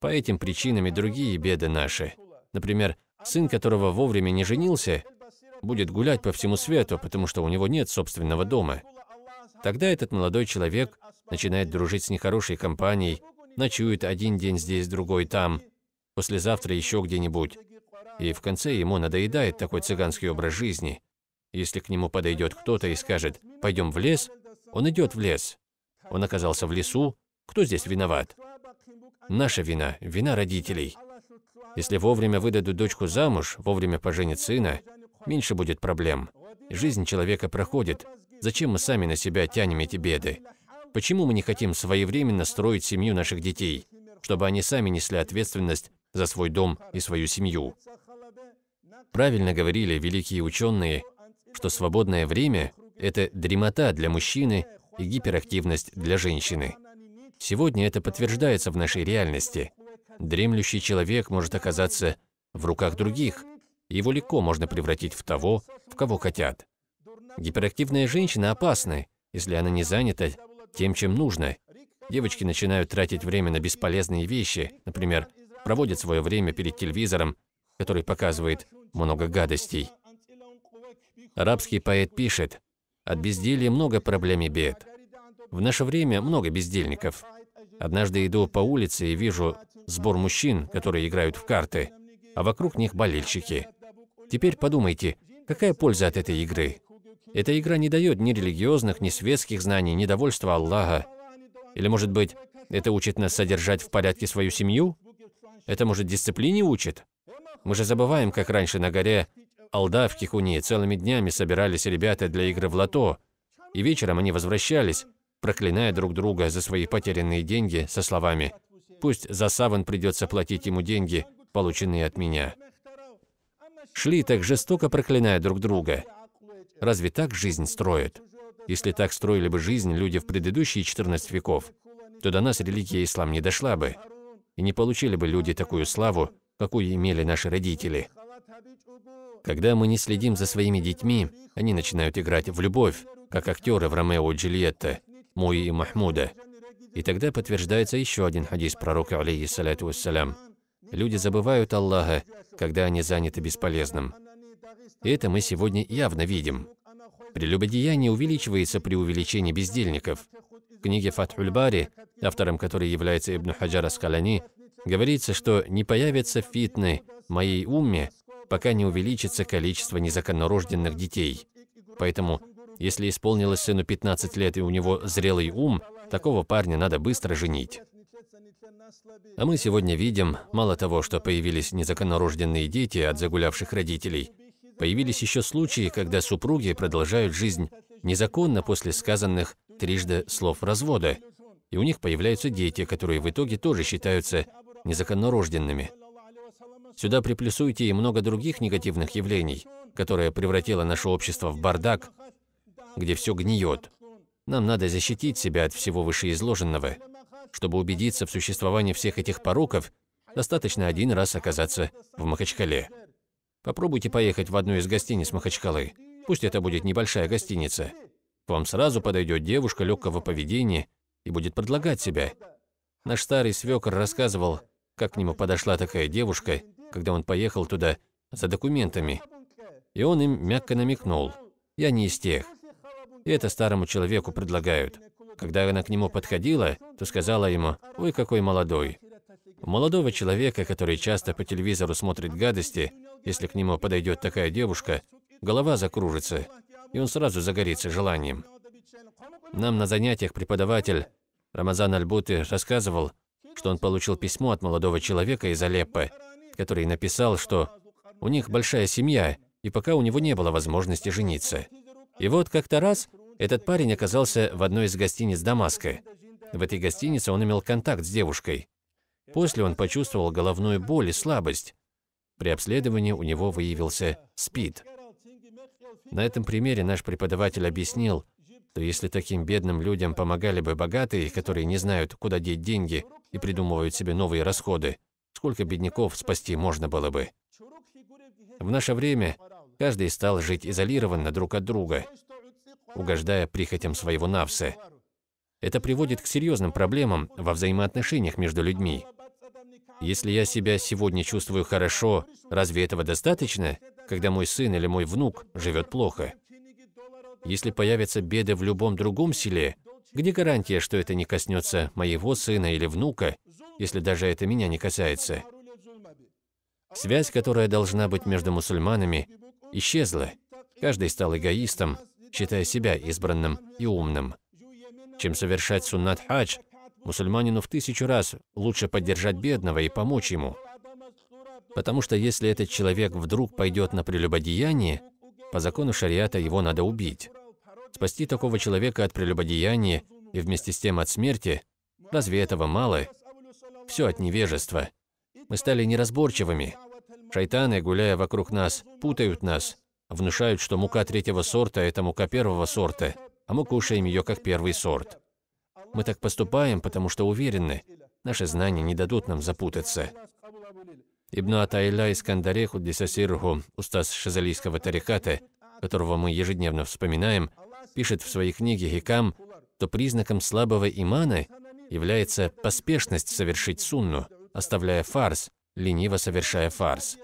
По этим причинам и другие беды наши. Например, сын, которого вовремя не женился, будет гулять по всему свету, потому что у него нет собственного дома. Тогда этот молодой человек начинает дружить с нехорошей компанией, ночует один день здесь, другой там, послезавтра еще где-нибудь. И в конце ему надоедает такой цыганский образ жизни. Если к нему подойдет кто-то и скажет «пойдем в лес», он идет в лес. Он оказался в лесу, кто здесь виноват? Наша вина, вина родителей. Если вовремя выдадут дочку замуж, вовремя поженят сына, меньше будет проблем. Жизнь человека проходит. Зачем мы сами на себя тянем эти беды? Почему мы не хотим своевременно строить семью наших детей, чтобы они сами несли ответственность за свой дом и свою семью? Правильно говорили великие ученые, что свободное время – это дремота для мужчины и гиперактивность для женщины. Сегодня это подтверждается в нашей реальности. Дремлющий человек может оказаться в руках других. Его легко можно превратить в того, в кого хотят. Гиперактивная женщина опасна, если она не занята тем, чем нужно. Девочки начинают тратить время на бесполезные вещи, например, проводят свое время перед телевизором, который показывает много гадостей. Арабский поэт пишет, «От безделья много проблем и бед. В наше время много бездельников. Однажды иду по улице и вижу сбор мужчин, которые играют в карты, а вокруг них болельщики. Теперь подумайте, какая польза от этой игры? Эта игра не дает ни религиозных, ни светских знаний, ни довольства Аллаха. Или, может быть, это учит нас содержать в порядке свою семью? Это, может, дисциплине учит? Мы же забываем, как раньше на горе Алда в Кихуни целыми днями собирались ребята для игры в лото, и вечером они возвращались, проклиная друг друга за свои потерянные деньги со словами «Пусть за саван придется платить ему деньги, полученные от меня». Шли так жестоко проклиная друг друга. Разве так жизнь строит? Если так строили бы жизнь люди в предыдущие 14 веков, то до нас религия ислам не дошла бы, и не получили бы люди такую славу, какую имели наши родители. Когда мы не следим за своими детьми, они начинают играть в любовь, как актеры в «Ромео и Джульетте. Муи и Махмуда. И тогда подтверждается еще один хадис пророка, алейхиссаляту вассалям. Люди забывают Аллаха, когда они заняты бесполезным. это мы сегодня явно видим. Прелюбодеяние увеличивается при увеличении бездельников. В книге Фатхуль-Бари, автором которой является Ибн Хаджар Аскаляни, говорится, что не появятся фитны моей умме, пока не увеличится количество незаконнорожденных детей. Поэтому если исполнилось сыну 15 лет и у него зрелый ум, такого парня надо быстро женить. А мы сегодня видим, мало того, что появились незаконорожденные дети от загулявших родителей, появились еще случаи, когда супруги продолжают жизнь незаконно после сказанных трижды слов развода, и у них появляются дети, которые в итоге тоже считаются незаконнорожденными. Сюда приплюсуйте и много других негативных явлений, которое превратило наше общество в бардак, где все гниет. Нам надо защитить себя от всего вышеизложенного. Чтобы убедиться в существовании всех этих пороков, достаточно один раз оказаться в Махачкале. Попробуйте поехать в одну из гостиниц Махачкалы. Пусть это будет небольшая гостиница. К вам сразу подойдет девушка легкого поведения и будет предлагать себя. Наш старый свекор рассказывал, как к нему подошла такая девушка, когда он поехал туда за документами. И он им мягко намекнул. «Я не из тех это старому человеку предлагают. Когда она к нему подходила, то сказала ему, «Ой, какой молодой». У молодого человека, который часто по телевизору смотрит гадости, если к нему подойдет такая девушка, голова закружится, и он сразу загорится желанием. Нам на занятиях преподаватель Рамазан Альбуты рассказывал, что он получил письмо от молодого человека из Алеппо, который написал, что у них большая семья, и пока у него не было возможности жениться. И вот как-то раз этот парень оказался в одной из гостиниц Дамаска. В этой гостинице он имел контакт с девушкой. После он почувствовал головную боль и слабость. При обследовании у него выявился СПИД. На этом примере наш преподаватель объяснил, что если таким бедным людям помогали бы богатые, которые не знают, куда деть деньги и придумывают себе новые расходы, сколько бедняков спасти можно было бы. В наше время каждый стал жить изолированно друг от друга, угождая прихотям своего навсы. Это приводит к серьезным проблемам во взаимоотношениях между людьми. Если я себя сегодня чувствую хорошо, разве этого достаточно, когда мой сын или мой внук живет плохо? Если появятся беды в любом другом селе, где гарантия, что это не коснется моего сына или внука, если даже это меня не касается? Связь, которая должна быть между мусульманами, исчезла. Каждый стал эгоистом, считая себя избранным и умным, чем совершать суннат хадж, мусульманину в тысячу раз лучше поддержать бедного и помочь ему. Потому что если этот человек вдруг пойдет на прелюбодеяние, по закону шариата его надо убить. Спасти такого человека от прелюбодеяния и вместе с тем от смерти, разве этого мало? Все от невежества. Мы стали неразборчивыми. Шайтаны, гуляя вокруг нас, путают нас, Внушают, что мука третьего сорта – это мука первого сорта, а мы кушаем ее как первый сорт. Мы так поступаем, потому что уверены, наши знания не дадут нам запутаться. Ибн Атайля Искандаре Худдисасирху, устаз шазалийского тариката, которого мы ежедневно вспоминаем, пишет в своей книге «Хикам», то признаком слабого имана является поспешность совершить сунну, оставляя фарс, лениво совершая фарс.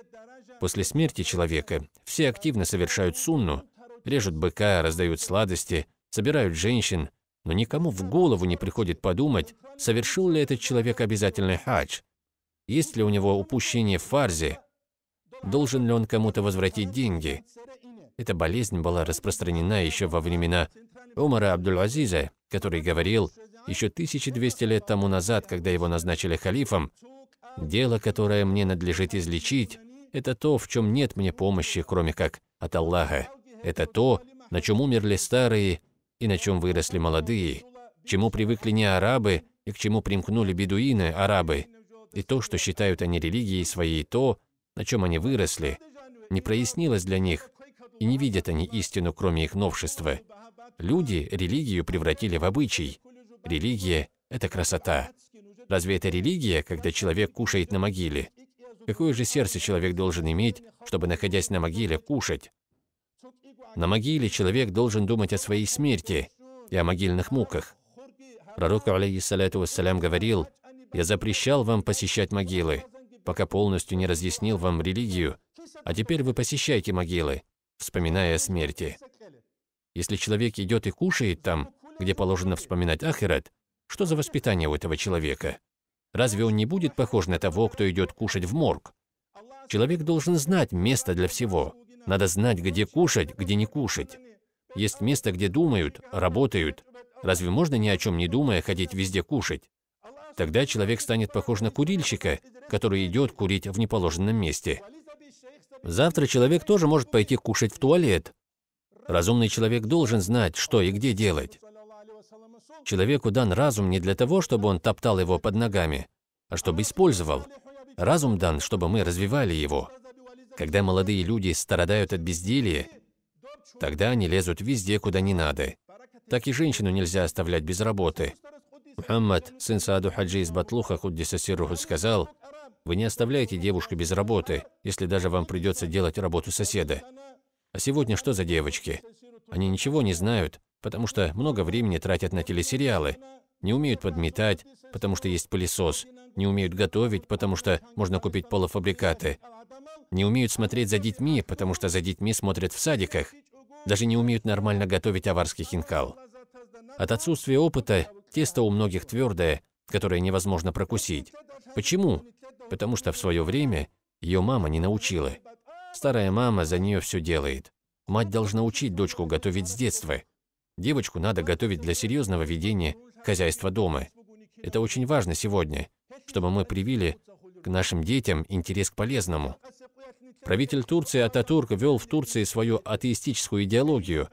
После смерти человека все активно совершают сунну, режут быка, раздают сладости, собирают женщин, но никому в голову не приходит подумать, совершил ли этот человек обязательный хадж, есть ли у него упущение в фарзе, должен ли он кому-то возвратить деньги. Эта болезнь была распространена еще во времена Умара Абдуль-Азиза, который говорил еще 1200 лет тому назад, когда его назначили халифом, «Дело, которое мне надлежит излечить, это то, в чем нет мне помощи, кроме как от Аллаха. Это то, на чем умерли старые и на чем выросли молодые, к чему привыкли не арабы и к чему примкнули бедуины, арабы, и то, что считают они религией своей, то, на чем они выросли, не прояснилось для них, и не видят они истину, кроме их новшества. Люди религию превратили в обычай. Религия – это красота. Разве это религия, когда человек кушает на могиле? Какое же сердце человек должен иметь, чтобы, находясь на могиле, кушать? На могиле человек должен думать о своей смерти и о могильных муках. Пророк, алейхиссаляту вассалям, говорил, «Я запрещал вам посещать могилы, пока полностью не разъяснил вам религию, а теперь вы посещаете могилы, вспоминая о смерти». Если человек идет и кушает там, где положено вспоминать Ахират, что за воспитание у этого человека? Разве он не будет похож на того, кто идет кушать в морг? Человек должен знать место для всего. Надо знать, где кушать, где не кушать. Есть место, где думают, работают. Разве можно ни о чем не думая ходить везде кушать? Тогда человек станет похож на курильщика, который идет курить в неположенном месте. Завтра человек тоже может пойти кушать в туалет. Разумный человек должен знать, что и где делать. Человеку дан разум не для того, чтобы он топтал его под ногами, а чтобы использовал. Разум дан, чтобы мы развивали его. Когда молодые люди страдают от безделия, тогда они лезут везде, куда не надо. Так и женщину нельзя оставлять без работы. Мухаммад, сын Сааду Хаджи из Батлуха, Худдиса Сируху, сказал, «Вы не оставляете девушку без работы, если даже вам придется делать работу соседа». А сегодня что за девочки? Они ничего не знают, потому что много времени тратят на телесериалы, не умеют подметать, потому что есть пылесос, не умеют готовить, потому что можно купить полуфабрикаты, не умеют смотреть за детьми, потому что за детьми смотрят в садиках, даже не умеют нормально готовить аварский хинкал. От отсутствия опыта тесто у многих твердое, которое невозможно прокусить. Почему? Потому что в свое время ее мама не научила. Старая мама за нее все делает. Мать должна учить дочку готовить с детства. Девочку надо готовить для серьезного ведения хозяйства дома. Это очень важно сегодня, чтобы мы привили к нашим детям интерес к полезному. Правитель Турции Ататурк вел в Турции свою атеистическую идеологию.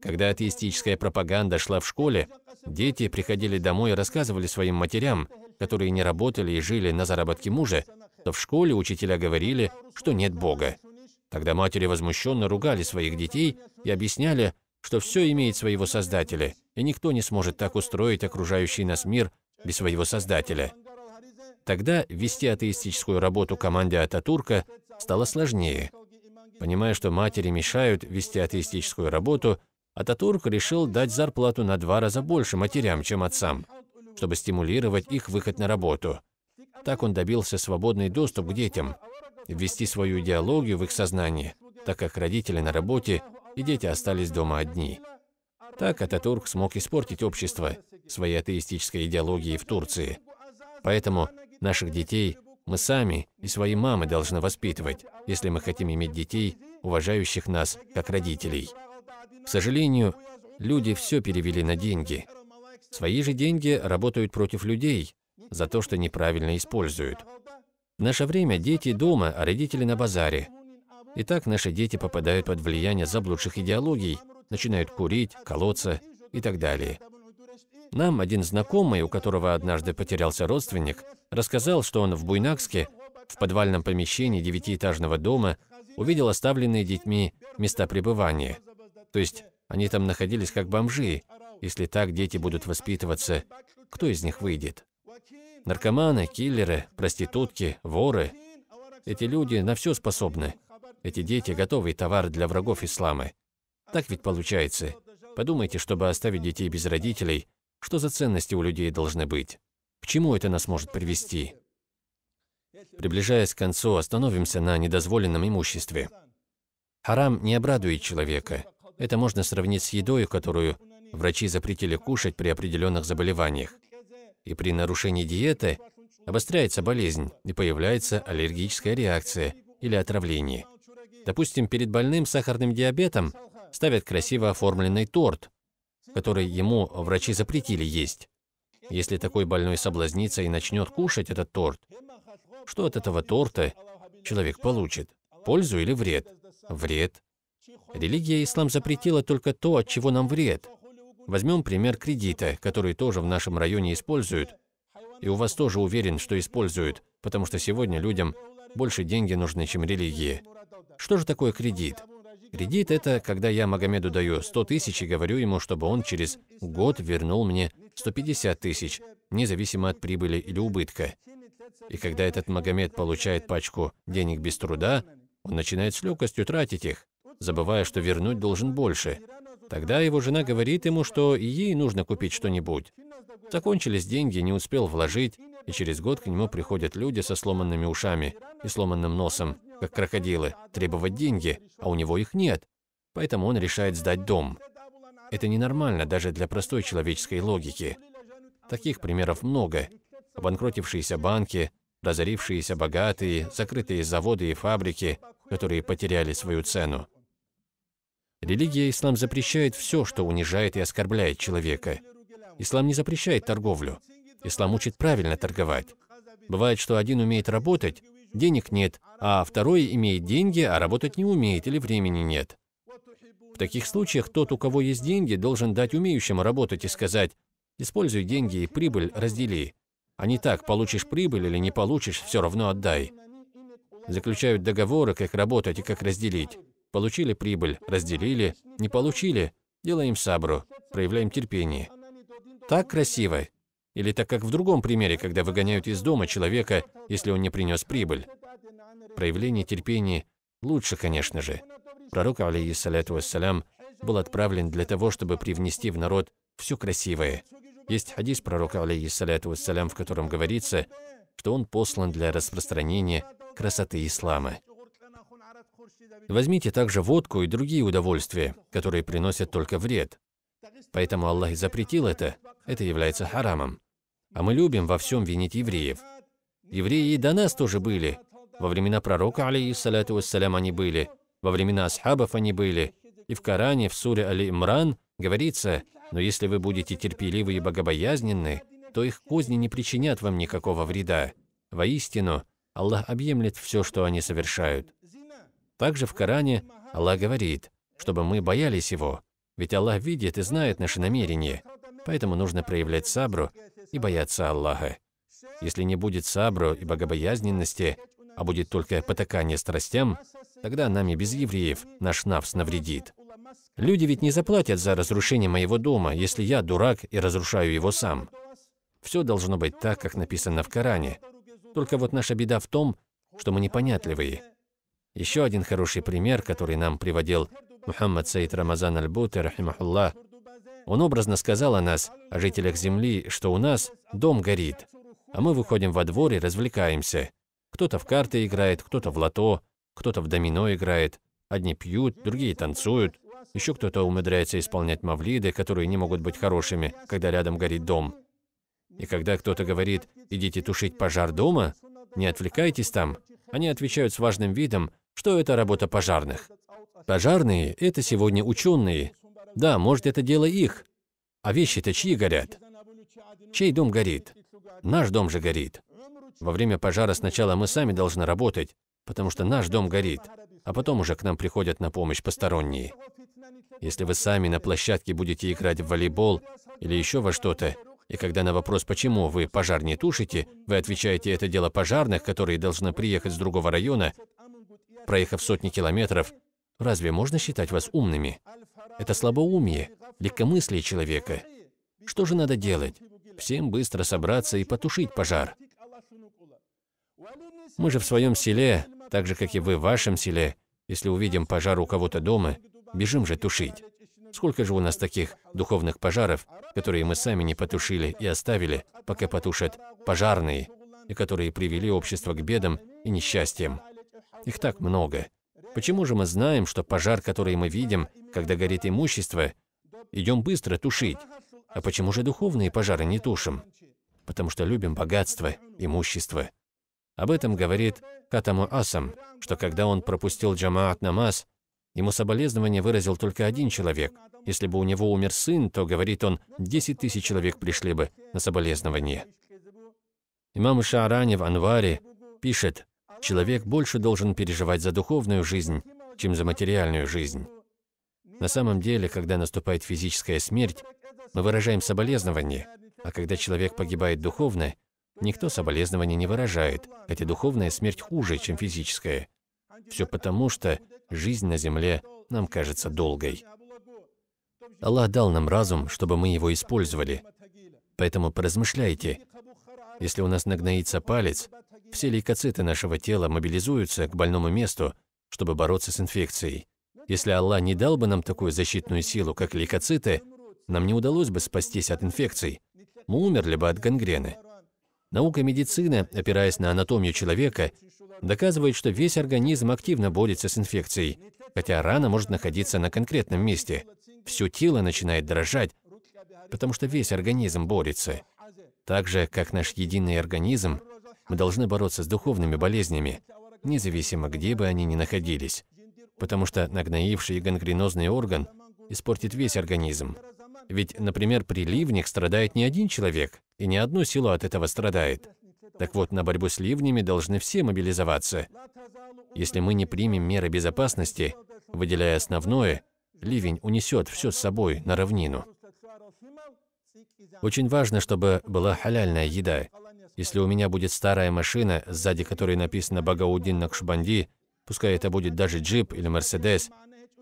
Когда атеистическая пропаганда шла в школе, дети приходили домой и рассказывали своим матерям, которые не работали и жили на заработке мужа, то в школе учителя говорили, что нет Бога. Тогда матери возмущенно ругали своих детей и объясняли, что все имеет своего Создателя, и никто не сможет так устроить окружающий нас мир без своего Создателя. Тогда вести атеистическую работу команде Ататурка стало сложнее. Понимая, что матери мешают вести атеистическую работу, Ататурк решил дать зарплату на два раза больше матерям, чем отцам, чтобы стимулировать их выход на работу. Так он добился свободный доступ к детям, ввести свою идеологию в их сознание, так как родители на работе и дети остались дома одни. Так Ататюрк смог испортить общество своей атеистической идеологией в Турции. Поэтому наших детей мы сами и свои мамы должны воспитывать, если мы хотим иметь детей, уважающих нас как родителей. К сожалению, люди все перевели на деньги. Свои же деньги работают против людей за то, что неправильно используют. В наше время дети дома, а родители на базаре. Итак, наши дети попадают под влияние заблудших идеологий, начинают курить, колоться и так далее. Нам один знакомый, у которого однажды потерялся родственник, рассказал, что он в Буйнакске, в подвальном помещении девятиэтажного дома, увидел оставленные детьми места пребывания. То есть они там находились как бомжи. Если так дети будут воспитываться, кто из них выйдет? Наркоманы, киллеры, проститутки, воры. Эти люди на все способны. Эти дети – готовый товар для врагов ислама. Так ведь получается. Подумайте, чтобы оставить детей без родителей, что за ценности у людей должны быть? К чему это нас может привести? Приближаясь к концу, остановимся на недозволенном имуществе. Харам не обрадует человека. Это можно сравнить с едой, которую врачи запретили кушать при определенных заболеваниях. И при нарушении диеты обостряется болезнь и появляется аллергическая реакция или отравление. Допустим, перед больным сахарным диабетом ставят красиво оформленный торт, который ему врачи запретили есть. Если такой больной соблазнится и начнет кушать этот торт, что от этого торта человек получит? Пользу или вред? Вред. Религия ислам запретила только то, от чего нам вред. Возьмем пример кредита, который тоже в нашем районе используют. И у вас тоже уверен, что используют, потому что сегодня людям больше деньги нужны, чем религии. Что же такое кредит? Кредит – это когда я Магомеду даю 100 тысяч и говорю ему, чтобы он через год вернул мне 150 тысяч, независимо от прибыли или убытка. И когда этот Магомед получает пачку денег без труда, он начинает с легкостью тратить их, забывая, что вернуть должен больше. Тогда его жена говорит ему, что ей нужно купить что-нибудь. Закончились деньги, не успел вложить, и через год к нему приходят люди со сломанными ушами и сломанным носом как крокодилы, требовать деньги, а у него их нет. Поэтому он решает сдать дом. Это ненормально даже для простой человеческой логики. Таких примеров много. Обанкротившиеся банки, разорившиеся богатые, закрытые заводы и фабрики, которые потеряли свою цену. Религия ислам запрещает все, что унижает и оскорбляет человека. Ислам не запрещает торговлю. Ислам учит правильно торговать. Бывает, что один умеет работать, денег нет, а второй имеет деньги, а работать не умеет или времени нет. В таких случаях тот, у кого есть деньги, должен дать умеющему работать и сказать, используй деньги и прибыль раздели. А не так, получишь прибыль или не получишь, все равно отдай. Заключают договоры, как работать и как разделить. Получили прибыль, разделили, не получили, делаем сабру, проявляем терпение. Так красиво. Или так как в другом примере, когда выгоняют из дома человека, если он не принес прибыль. Проявление терпения лучше, конечно же. Пророк, алейхиссалату вассалям, был отправлен для того, чтобы привнести в народ все красивое. Есть хадис пророка, алейхиссалату вассалям, в котором говорится, что он послан для распространения красоты ислама. Возьмите также водку и другие удовольствия, которые приносят только вред. Поэтому Аллах и запретил это. Это является харамом. А мы любим во всем винить евреев. Евреи и до нас тоже были. Во времена пророка, алейхиссалату вассалям, они были. Во времена асхабов они были. И в Коране, в суре Али-Имран, говорится, «Но если вы будете терпеливы и богобоязненны, то их козни не причинят вам никакого вреда. Воистину, Аллах объемлет все, что они совершают». Также в Коране Аллах говорит, чтобы мы боялись Его, ведь Аллах видит и знает наши намерения, поэтому нужно проявлять сабру и бояться Аллаха. Если не будет сабру и богобоязненности, а будет только потакание страстям, тогда нам и без евреев наш нафс навредит. Люди ведь не заплатят за разрушение моего дома, если я дурак и разрушаю его сам. Все должно быть так, как написано в Коране. Только вот наша беда в том, что мы непонятливые. Еще один хороший пример, который нам приводил Мухаммад Саид Рамазан Аль-Бути, рахимахуллах, он образно сказал о нас, о жителях Земли, что у нас дом горит, а мы выходим во двор и развлекаемся. Кто-то в карты играет, кто-то в лото, кто-то в домино играет. Одни пьют, другие танцуют. Еще кто-то умудряется исполнять мавлиды, которые не могут быть хорошими, когда рядом горит дом. И когда кто-то говорит «идите тушить пожар дома», «не отвлекайтесь там», они отвечают с важным видом, что это работа пожарных. Пожарные – это сегодня ученые, да, может, это дело их. А вещи-то чьи горят? Чей дом горит? Наш дом же горит. Во время пожара сначала мы сами должны работать, потому что наш дом горит, а потом уже к нам приходят на помощь посторонние. Если вы сами на площадке будете играть в волейбол или еще во что-то, и когда на вопрос, почему вы пожар не тушите, вы отвечаете, это дело пожарных, которые должны приехать с другого района, проехав сотни километров, разве можно считать вас умными? Это слабоумие, легкомыслие человека. Что же надо делать? Всем быстро собраться и потушить пожар. Мы же в своем селе, так же, как и вы в вашем селе, если увидим пожар у кого-то дома, бежим же тушить. Сколько же у нас таких духовных пожаров, которые мы сами не потушили и оставили, пока потушат пожарные, и которые привели общество к бедам и несчастьям. Их так много. Почему же мы знаем, что пожар, который мы видим, когда горит имущество, идем быстро тушить? А почему же духовные пожары не тушим? Потому что любим богатство, имущество. Об этом говорит Катаму Асам, что когда он пропустил джамаат намаз, ему соболезнования выразил только один человек. Если бы у него умер сын, то, говорит он, 10 тысяч человек пришли бы на соболезнование. Имам Шаарани в Анваре пишет, Человек больше должен переживать за духовную жизнь, чем за материальную жизнь. На самом деле, когда наступает физическая смерть, мы выражаем соболезнования, а когда человек погибает духовно, никто соболезнования не выражает, хотя духовная смерть хуже, чем физическая. Все потому, что жизнь на земле нам кажется долгой. Аллах дал нам разум, чтобы мы его использовали. Поэтому поразмышляйте. Если у нас нагноится палец, все лейкоциты нашего тела мобилизуются к больному месту, чтобы бороться с инфекцией. Если Аллах не дал бы нам такую защитную силу, как лейкоциты, нам не удалось бы спастись от инфекций. Мы умерли бы от гангрены. Наука медицины, опираясь на анатомию человека, доказывает, что весь организм активно борется с инфекцией, хотя рана может находиться на конкретном месте. Все тело начинает дрожать, потому что весь организм борется. Так же, как наш единый организм мы должны бороться с духовными болезнями, независимо где бы они ни находились, потому что нагноивший гангренозный орган испортит весь организм. Ведь, например, при ливнях страдает не один человек, и ни одно село от этого страдает. Так вот, на борьбу с ливнями должны все мобилизоваться. Если мы не примем меры безопасности, выделяя основное, ливень унесет все с собой на равнину. Очень важно, чтобы была халяльная еда, если у меня будет старая машина, сзади которой написано «Багаудин Накшбанди», пускай это будет даже джип или Мерседес,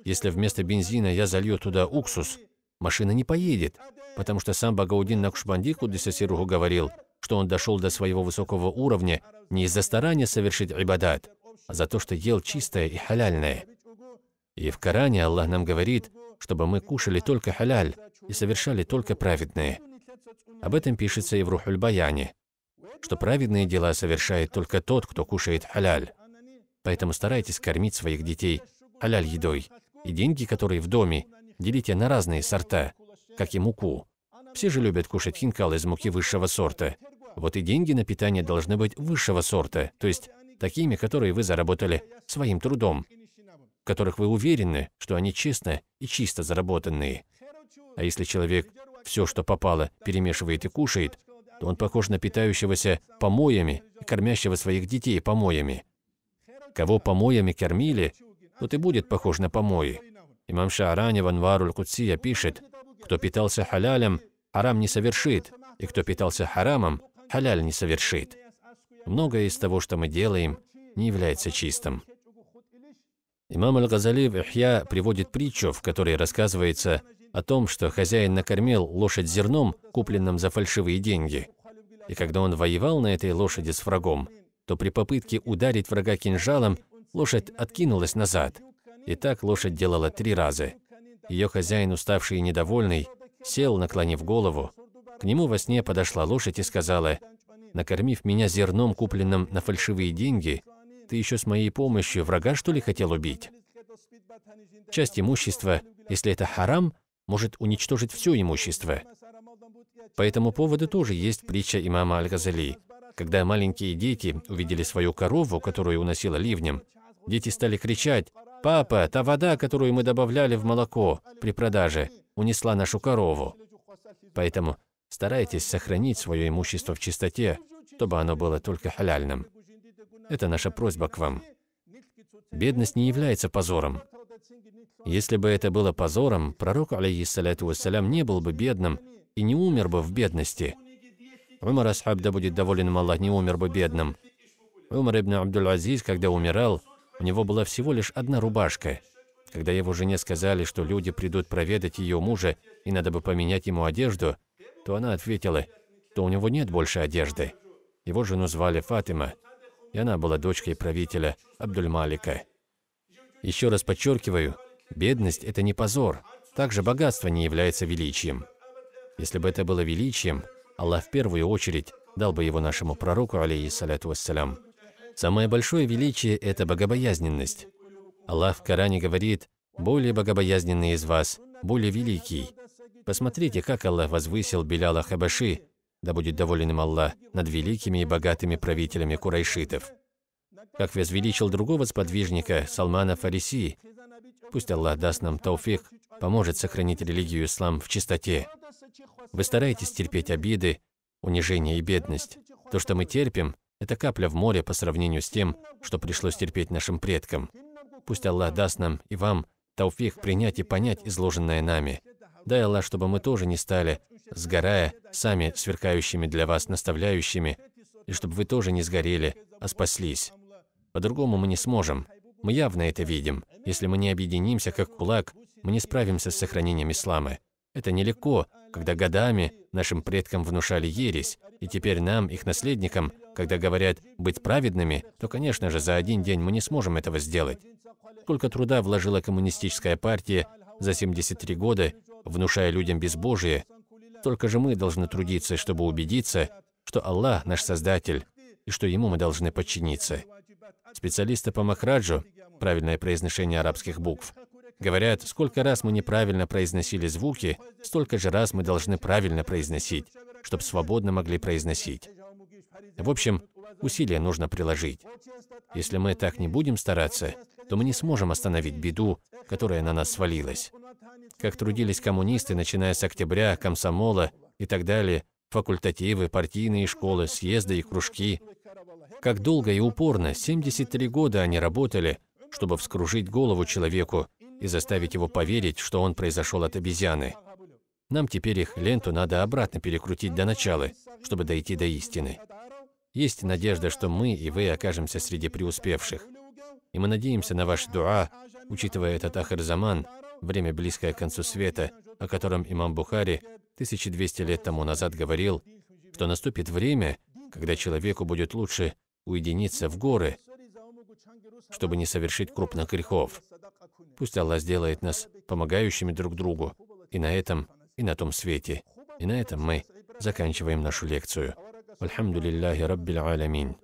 если вместо бензина я залью туда уксус, машина не поедет, потому что сам Багаудин Накшбанди Кудысасиругу говорил, что он дошел до своего высокого уровня не из-за старания совершить ибадат, а за то, что ел чистое и халяльное. И в Коране Аллах нам говорит, чтобы мы кушали только халяль и совершали только праведные. Об этом пишется и в Рухуль-Баяне что праведные дела совершает только тот, кто кушает халяль. Поэтому старайтесь кормить своих детей халяль едой. И деньги, которые в доме, делите на разные сорта, как и муку. Все же любят кушать хинкал из муки высшего сорта. Вот и деньги на питание должны быть высшего сорта, то есть такими, которые вы заработали своим трудом, в которых вы уверены, что они честно и чисто заработанные. А если человек все, что попало, перемешивает и кушает, он похож на питающегося помоями кормящего своих детей помоями. Кого помоями кормили, тот и будет похож на помои. Имам Шаарани в Анваруль Кутсия пишет, «Кто питался халялем, харам не совершит, и кто питался харамом, халяль не совершит». Многое из того, что мы делаем, не является чистым. Имам Аль-Газали в Ихья приводит притчу, в которой рассказывается о том, что хозяин накормил лошадь зерном, купленным за фальшивые деньги. И когда он воевал на этой лошади с врагом, то при попытке ударить врага кинжалом лошадь откинулась назад. И так лошадь делала три раза. Ее хозяин, уставший и недовольный, сел, наклонив голову. К нему во сне подошла лошадь и сказала, «Накормив меня зерном, купленным на фальшивые деньги, ты еще с моей помощью врага, что ли, хотел убить?» Часть имущества, если это харам, может уничтожить все имущество. По этому поводу тоже есть притча имама Аль-Газали. Когда маленькие дети увидели свою корову, которую уносила ливнем, дети стали кричать «Папа, та вода, которую мы добавляли в молоко при продаже, унесла нашу корову». Поэтому старайтесь сохранить свое имущество в чистоте, чтобы оно было только халяльным. Это наша просьба к вам. Бедность не является позором. Если бы это было позором, пророк, алейхиссаляту вассалям, не был бы бедным и не умер бы в бедности. Умар Асхаб, да будет доволен им Аллах, не умер бы бедным. Умар ибн Абдул-Азиз, когда умирал, у него была всего лишь одна рубашка. Когда его жене сказали, что люди придут проведать ее мужа и надо бы поменять ему одежду, то она ответила, что у него нет больше одежды. Его жену звали Фатима, и она была дочкой правителя Абдуль-Малика. Еще раз подчеркиваю, Бедность – это не позор. Также богатство не является величием. Если бы это было величием, Аллах в первую очередь дал бы его нашему пророку, алейхиссаляту вассалям. Самое большое величие – это богобоязненность. Аллах в Коране говорит, «Более богобоязненный из вас, более великий». Посмотрите, как Аллах возвысил Беляла Хабаши, да будет доволен им Аллах, над великими и богатыми правителями курайшитов. Как возвеличил другого сподвижника, Салмана Фариси, Пусть Аллах даст нам тауфик, поможет сохранить религию ислам в чистоте. Вы стараетесь терпеть обиды, унижение и бедность. То, что мы терпим, это капля в море по сравнению с тем, что пришлось терпеть нашим предкам. Пусть Аллах даст нам и вам тауфик принять и понять изложенное нами. Дай Аллах, чтобы мы тоже не стали, сгорая, сами сверкающими для вас наставляющими, и чтобы вы тоже не сгорели, а спаслись. По-другому мы не сможем. Мы явно это видим. Если мы не объединимся как кулак, мы не справимся с сохранением ислама. Это нелегко, когда годами нашим предкам внушали ересь, и теперь нам, их наследникам, когда говорят «быть праведными», то, конечно же, за один день мы не сможем этого сделать. Сколько труда вложила коммунистическая партия за 73 года, внушая людям безбожие, только же мы должны трудиться, чтобы убедиться, что Аллах – наш Создатель, и что Ему мы должны подчиниться. Специалисты по Махраджу, правильное произношение арабских букв, говорят, сколько раз мы неправильно произносили звуки, столько же раз мы должны правильно произносить, чтобы свободно могли произносить. В общем, усилия нужно приложить. Если мы так не будем стараться, то мы не сможем остановить беду, которая на нас свалилась. Как трудились коммунисты, начиная с октября, комсомола и так далее, факультативы, партийные школы, съезды и кружки, как долго и упорно, 73 года они работали, чтобы вскружить голову человеку и заставить его поверить, что он произошел от обезьяны. Нам теперь их ленту надо обратно перекрутить до начала, чтобы дойти до истины. Есть надежда, что мы и вы окажемся среди преуспевших. И мы надеемся на ваш дуа, учитывая этот Ахарзаман, время близкое к концу света, о котором имам Бухари 1200 лет тому назад говорил, что наступит время, когда человеку будет лучше уединиться в горы, чтобы не совершить крупных грехов. Пусть Аллах сделает нас помогающими друг другу и на этом, и на том свете. И на этом мы заканчиваем нашу лекцию. Алхамдулиллахи Раббил Алямин.